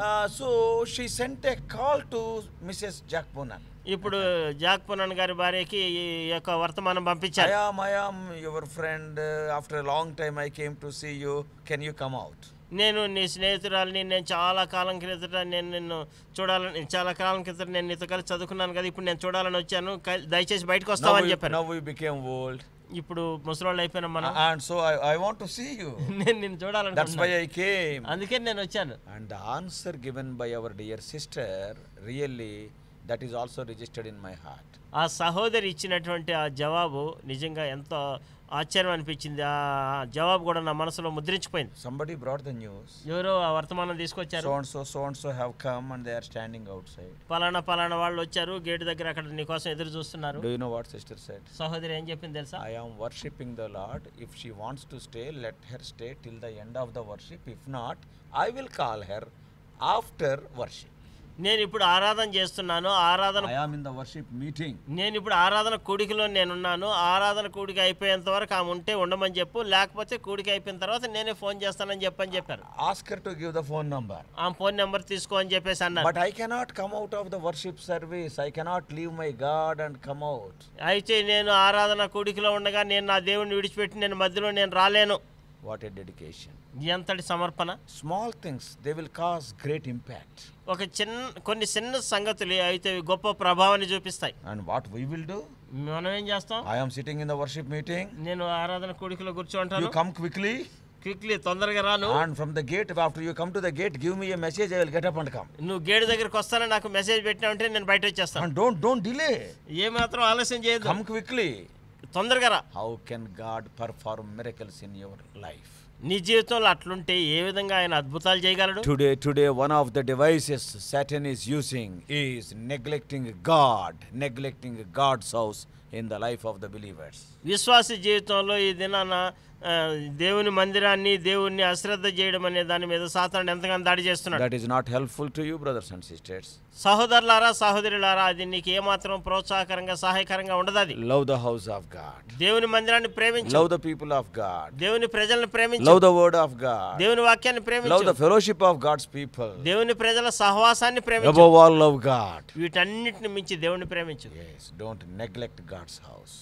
so she sent a call to Mrs జాక్బోనన్ ఇప్పుడు జాక్ పునన్ గారి భార్యకి ఈ యొక్క వర్తమానం పంపించారు I am I am your friend after long time I came to see you can you come out నేను నీ స్నేహితురాలిని నేను చాలా కాలం క్రితం నేను నిన్ను చూడాలని చాలా కాలం క్రితం నేను నీతో కలిసి చదువుకున్నాను కదా ఇప్పుడు నేను చూడాలని వచ్చాను దయచేసి బయటకు వస్తామని చెప్పాను నౌ వి బికేమ్ ఓల్డ్ ఇప్పుడు ముసలోళ్ళు అయిపోయినా మనం and so I I want to see you నేను నిన్ను చూడాలని దట్స్ వై ఐ కేమ్ అందుకే నేను వచ్చాను and answer given by our dear sister really that is also registered in my heart ఆ సహోదరి ఇచ్చినటువంటి ఆ జవాబు నిజంగా ఎంతో ఆశ్చర్యం అనిపించింది ఆ జవాబు కూడా నా మనసులో ముద్రించిపోయింది సంబడి బ్రాడ్ ద న్యూస్ ఎవరో ఆ వర్తమానం తీసుకొచ్చారు so so so so have come and they are standing outside పలానా పలానా వాళ్ళు వచ్చారు గేట్ దగ్గర అక్కడ నీ కోసం ఎదురు చూస్తున్నారు do you know what sister said సహోదరి ఏం చెప్పింది తెలుసా I am worshiping the lord if she wants to stay let her stay till the end of the worship if not I will call her after worship నేను ఇప్పుడు ఆరాధన చేస్తున్నాను ఆరాధన worship meeting నేను ఇప్పుడు ఆరాధన కూడికలో నేనున్నాను ఆరాధన కూడిక అయిపోయేంత వరకు ఆమె ఉంటే ఉండమని చెప్పు లేకపోతే కూడిక అయిపోయిన తర్వాత నేనే ఫోన్ చేస్తానని చెప్పని చెప్పారు ask her to give the phone number ఆ ఫోన్ నెంబర్ తీసుకో అని చెప్పేసి అన్నారు but I cannot come out of the worship service I cannot leave my God and come out అయితే నేను ఆరాధన కూడికలో ఉండగా నేను నా దేవుని విడిచిపెట్టి నేను మధ్యలో నేను రాలేను వాట్ ఎ డెడికేషన్ ఎంతటి సమర్పణ small things they will cause great impact ఒక చిన్న కొన్ని చిన్న సంగతులు అయితే గొప్ప ప్రభావాన్ని చూపిస్తాయి and what we will do మనం ఏం చేస్తాం I am sitting in the worship meeting నేను ఆరాధన కూడికలో కూర్చోంటాను కమ్ క్విక్లీ క్విక్లీ తొందరగా రాను and from the gate after you come to the gate give me a message I will get up and come నువ్వు గేట్ దగ్గరికి వస్తానని నాకు మెసేజ్ పెట్టినా ఉంటే నేను బయట వచ్చేస్తాను అండ్ డోంట్ డోంట్ డిలే ఏ మాత్రం ఆలస్యం చేయదు కమ్ క్విక్లీ తొందరగా రా how can God perform miracles in your life Today, today, one of the devices Satan is using is neglecting God, neglecting God's house in the life of the believers. విశ్వాస జీవితంలో ఈ దినాన దేవుని మందిరాన్ని దేవుణ్ణి అశ్రద్ధ చేయడం అనే దాని మీద సాతానుడు ఎంతగానో దాడి చేస్తున్నాడు that is not helpful to you brothers and sisters సహోదరులారా సహోదరులారా అది నీకు ఏమాత్రం ప్రోత్సాహకరంగా సహాయకరంగా ఉండదు అది love the house of God దేవుని మందిరాన్ని ప్రేమించు love the people of God దేవుని ప్రజలను ప్రేమించు love the word of God దేవుని వాక్యాన్ని ప్రేమించు love the fellowship of God's people దేవుని ప్రజల సహవాసాన్ని ప్రేమించు అబవ్ ఆల్ లవ్ గాడ్ వీటన్నిటిని మించి దేవుని ప్రేమించు yes don't neglect god God's house.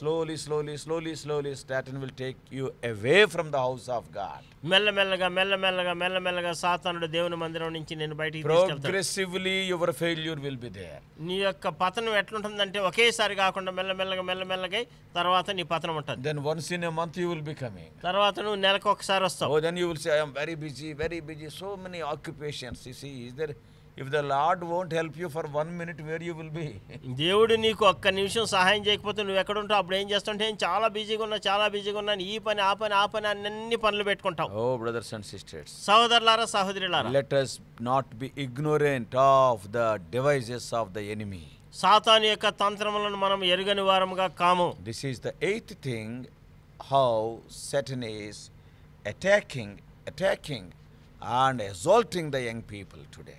Slowly, slowly, slowly, slowly, Satan will take you away from the house of God. మెల్లమెల్లగా మెల్లమెల్లగా మెల్లమెల్లగా సాతానుడు దేవుని మందిరం నుంచి నేను బయటికి తీసుకెళ్తాను. Progressively your failure will be there. నీ యొక్క పతనం ఎట్లుంటుందంటే ఒకేసారి కాకుండా మెల్లమెల్లగా మెల్లమెల్లగా తర్వాత నీ పతనం ఉంటుంది. Then once in a month you will be coming. తర్వాత నువ్వు నెలకు Oh then you will say I am very busy, very busy, so many occupations. You see, is there if the lord won't help you for one minute where you will be దేవుడు నీకు ఒక్క నిమిషం సహాయం చేయకపోతే నువ్వు ఎక్కడ ఉంటావు అప్పుడు ఏం చేస్తుంటే నేను చాలా బిజీగా ఉన్నా చాలా బిజీగా ఉన్నాను ఈ పని ఆ పని ఆ పని అన్ని పనులు పెట్టుకుంటావు ఓ బ్రదర్స్ అండ్ సిస్టర్స్ సహోదరులారా సహోదరులారా let us not be ignorant of the devices of the enemy సాతాను యొక్క తంత్రములను మనం ఎరుగని వారముగా కాము this is the eighth thing how Satan is attacking attacking and exalting the young people today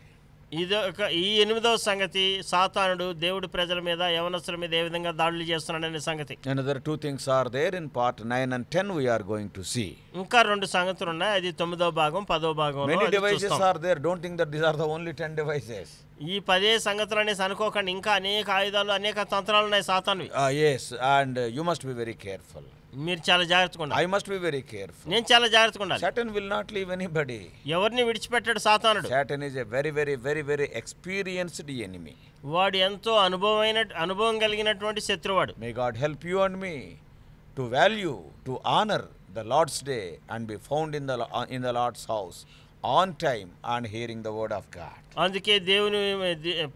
ఇది ఒక ఈ ఎనిమిదవ సంగతి సాతానుడు దేవుడి ప్రజల మీద యవనస్తుల మీద ఏ విధంగా దాడులు చేస్తున్నాడనే సంగతి another two things are there in part nine and ten we are going to see ఇంకా రెండు సంగతులు ఉన్నాయి అది తొమ్మిదో భాగం పదో భాగం many devices are there don't think that these are the only ten devices ఈ పదే సంగతులు అనేసి అనుకోకండి ఇంకా అనేక ఆయుధాలు అనేక తంత్రాలు ఉన్నాయి సాతాన్వి ఎస్ ah, and you must uh, be very careful మీరు చాలా జాగ్రత్తగా ఉండాలి I must be very careful నేను చాలా జాగ్రత్తగా ఉండాలి Satan will not leave anybody ఎవరిని విడిచిపెట్టాడు సాతానుడు Satan is a very very very very experienced enemy వాడు ఎంతో అనుభవమైన అనుభవం కలిగినటువంటి శత్రువాడు may God help you and me to value to honour the Lord's day and be found in the in the Lord's house on time and hearing the word of God అందుకే దేవుని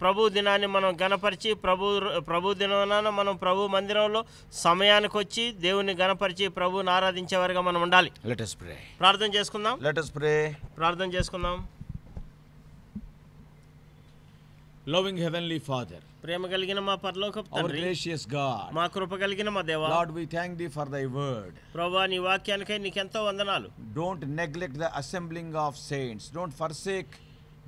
ప్రభు దినాన్ని మనం గణపరిచి ప్రభు ప్రభు దినాన మనం ప్రభు మందిరంలో సమయానికి వచ్చి దేవుని గణపరిచి ప్రభుని ఆరాధించే వారిగా మనం ఉండాలి లెట్ us pray ప్రార్థన చేసుకుందాం లెట్ us pray ప్రార్థన చేసుకుందాం లవింగ్ హెవెన్లీ ఫాదర్ ప్రేమ కలిగిన మా పరలోకపు తండ్రి మా కృప కలిగిన మా దేవ Lord we thank thee for thy word ప్రభువా నీ వాక్యానికై నీకెంతో వందనాలు don't neglect the assembling of saints don't forsake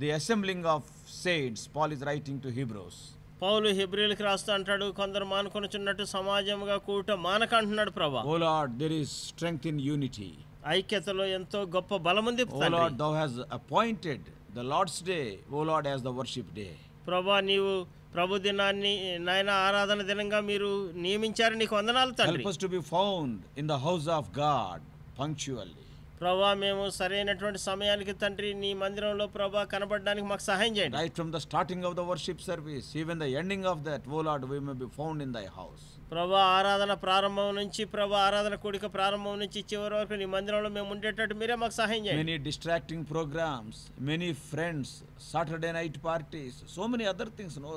the assembling of saints Paul is writing to Hebrews పౌలు హెబ్రిల్కి రాస్తూ అంటాడు కొందరు మానుకొనుచున్నట్టు సమాజంగా కూట మానక అంటున్నాడు ప్రభా O Lord there is strength in unity ఐక్యతలో ఎంతో గొప్ప బలం ఉంది O Lord thou has appointed the Lord's day O Lord as the worship day ప్రభా నీవు ప్రభు దినాన్ని నాయన ఆరాధన దినంగా మీరు నియమించారు నీకు వందనాలు తండ్రి help us to be found in the house of god punctually ప్రభా మేము సరైనటువంటి సమయానికి తండ్రి నీ మందిరంలో ప్రభా కనబడడానికి మాకు సహాయం చేయండి right from the starting of the worship service even the ending of that O Lord we may be found in thy house ప్రభా ఆరాధన ప్రారంభం నుంచి ప్రభా ఆరాధన కూడిక ప్రారంభం నుంచి చివరి వరకు నీ మందిరంలో మేము ఉండేటట్టు మీరే మాకు సహాయం చేయండి many distracting programmes many friends Saturday night parties so many other things no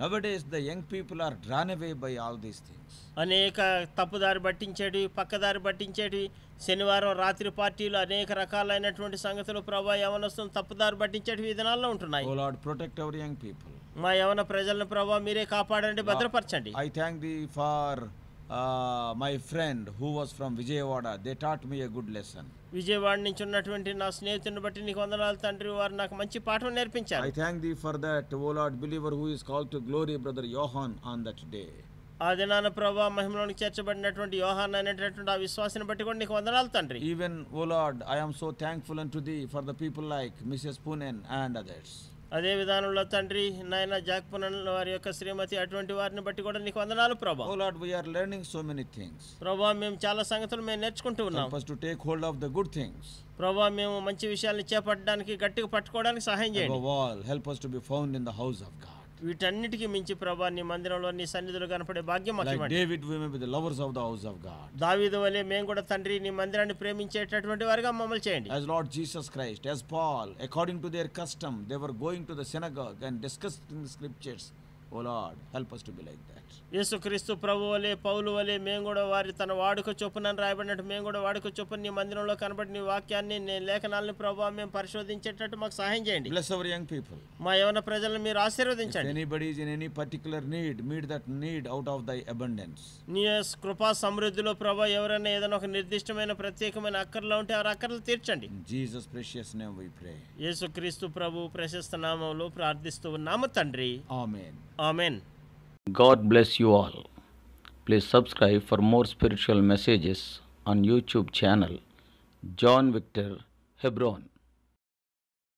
nowadays the young people are drawn away by all these things అనేక తప్పుదారి పట్టించేటివి పక్కదారి పట్టించేటివి శనివారం రాత్రి పార్టీలు అనేక రకాలైనటువంటి సంగతులు ప్రభా యవనస్తులు తప్పుదారి పట్టించేటివి విధానాల్లో ఉంటున్నాయి O Lord protect our young people మా యవన ప్రజలను ప్రభా మీరే కాపాడండి భద్రపరచండి I thank thee for uh, my friend who was from Vijayawada, they taught me a good lesson. Vijayawada నుంచి ఉన్నటువంటి నా స్నేహితుని బట్టి నీకు వందనాలు తండ్రి వారు నాకు మంచి పాఠం నేర్పించారు I thank thee for that O Lord believer who is called to glory brother Yohan on that day ఆ దినాన ప్రభా మహిమలోనికి చేర్చబడినటువంటి యోహాన్ అనేటటువంటి ఆ విశ్వాసాన్ని బట్టి కూడా నీకు వందనాలు తండ్రి even O Lord I am so thankful and to thee for the people like Mrs Poonen and others అదే విధానంలో తండ్రి నాయన జాక్పునన్ వారి యొక్క శ్రీమతి అటువంటి వారిని బట్టి కూడా నీకు వందనాలు ప్రభా O Lord we are learning so many things ప్రభా మేము చాలా సంగతులు మేము నేర్చుకుంటూ ఉన్నాం first to take hold of the good things ప్రభా మేము మంచి విషయాలను చేపట్టడానికి గట్టిగా పట్టుకోవడానికి సహాయం చేయండి all help us to be found in the house of God వీటన్నిటికీ మించి ప్రభా నీ మందిరంలో నీ సన్నిధులు కనపడే భాగ్యం David the lovers of the house of God దావీదు వలె మేము కూడా తండ్రి నీ మందిరాన్ని ప్రేమించేటటువంటి వారిగా మమ్మల్ని చేయండి as Lord Jesus Christ as Paul according to their custom they were going to the synagogue and discussing scriptures O Lord help us to be like that యేసుక్రీస్తు ప్రభు వలె పౌలు వలె మేము కూడా వారి తన వాడుక చొప్పున రాయబడినట్టు మేము కూడా వాడుక చొప్పున నీ మందిరంలో కనబడి నీ వాక్యాన్ని నీ లేఖనాలను ప్రభావ మేము పరిశోధించేటట్టు మాకు సహాయం చేయండి బ్లెస్ అవర్ యంగ్ పీపుల్ మా యవన ప్రజలను మీరు ఆశీర్వదించండి anybody in any particular need meet that need out of thy abundance నీ కృపా సమృద్ధిలో ప్రభు ఎవరైనా ఏదైనా ఒక నిర్దిష్టమైన ప్రత్యేకమైన అక్కర్లో ఉంటే ఆ అక్కర్లు తీర్చండి Jesus precious name we pray యేసుక్రీస్తు ప్రభు ప్రశస్త నామంలో ప్రార్థిస్తూ ఉన్నాము తండ్రి ఆమేన్ ఆమేన్ God bless you all. Please subscribe for more spiritual messages on YouTube channel John Victor Hebron.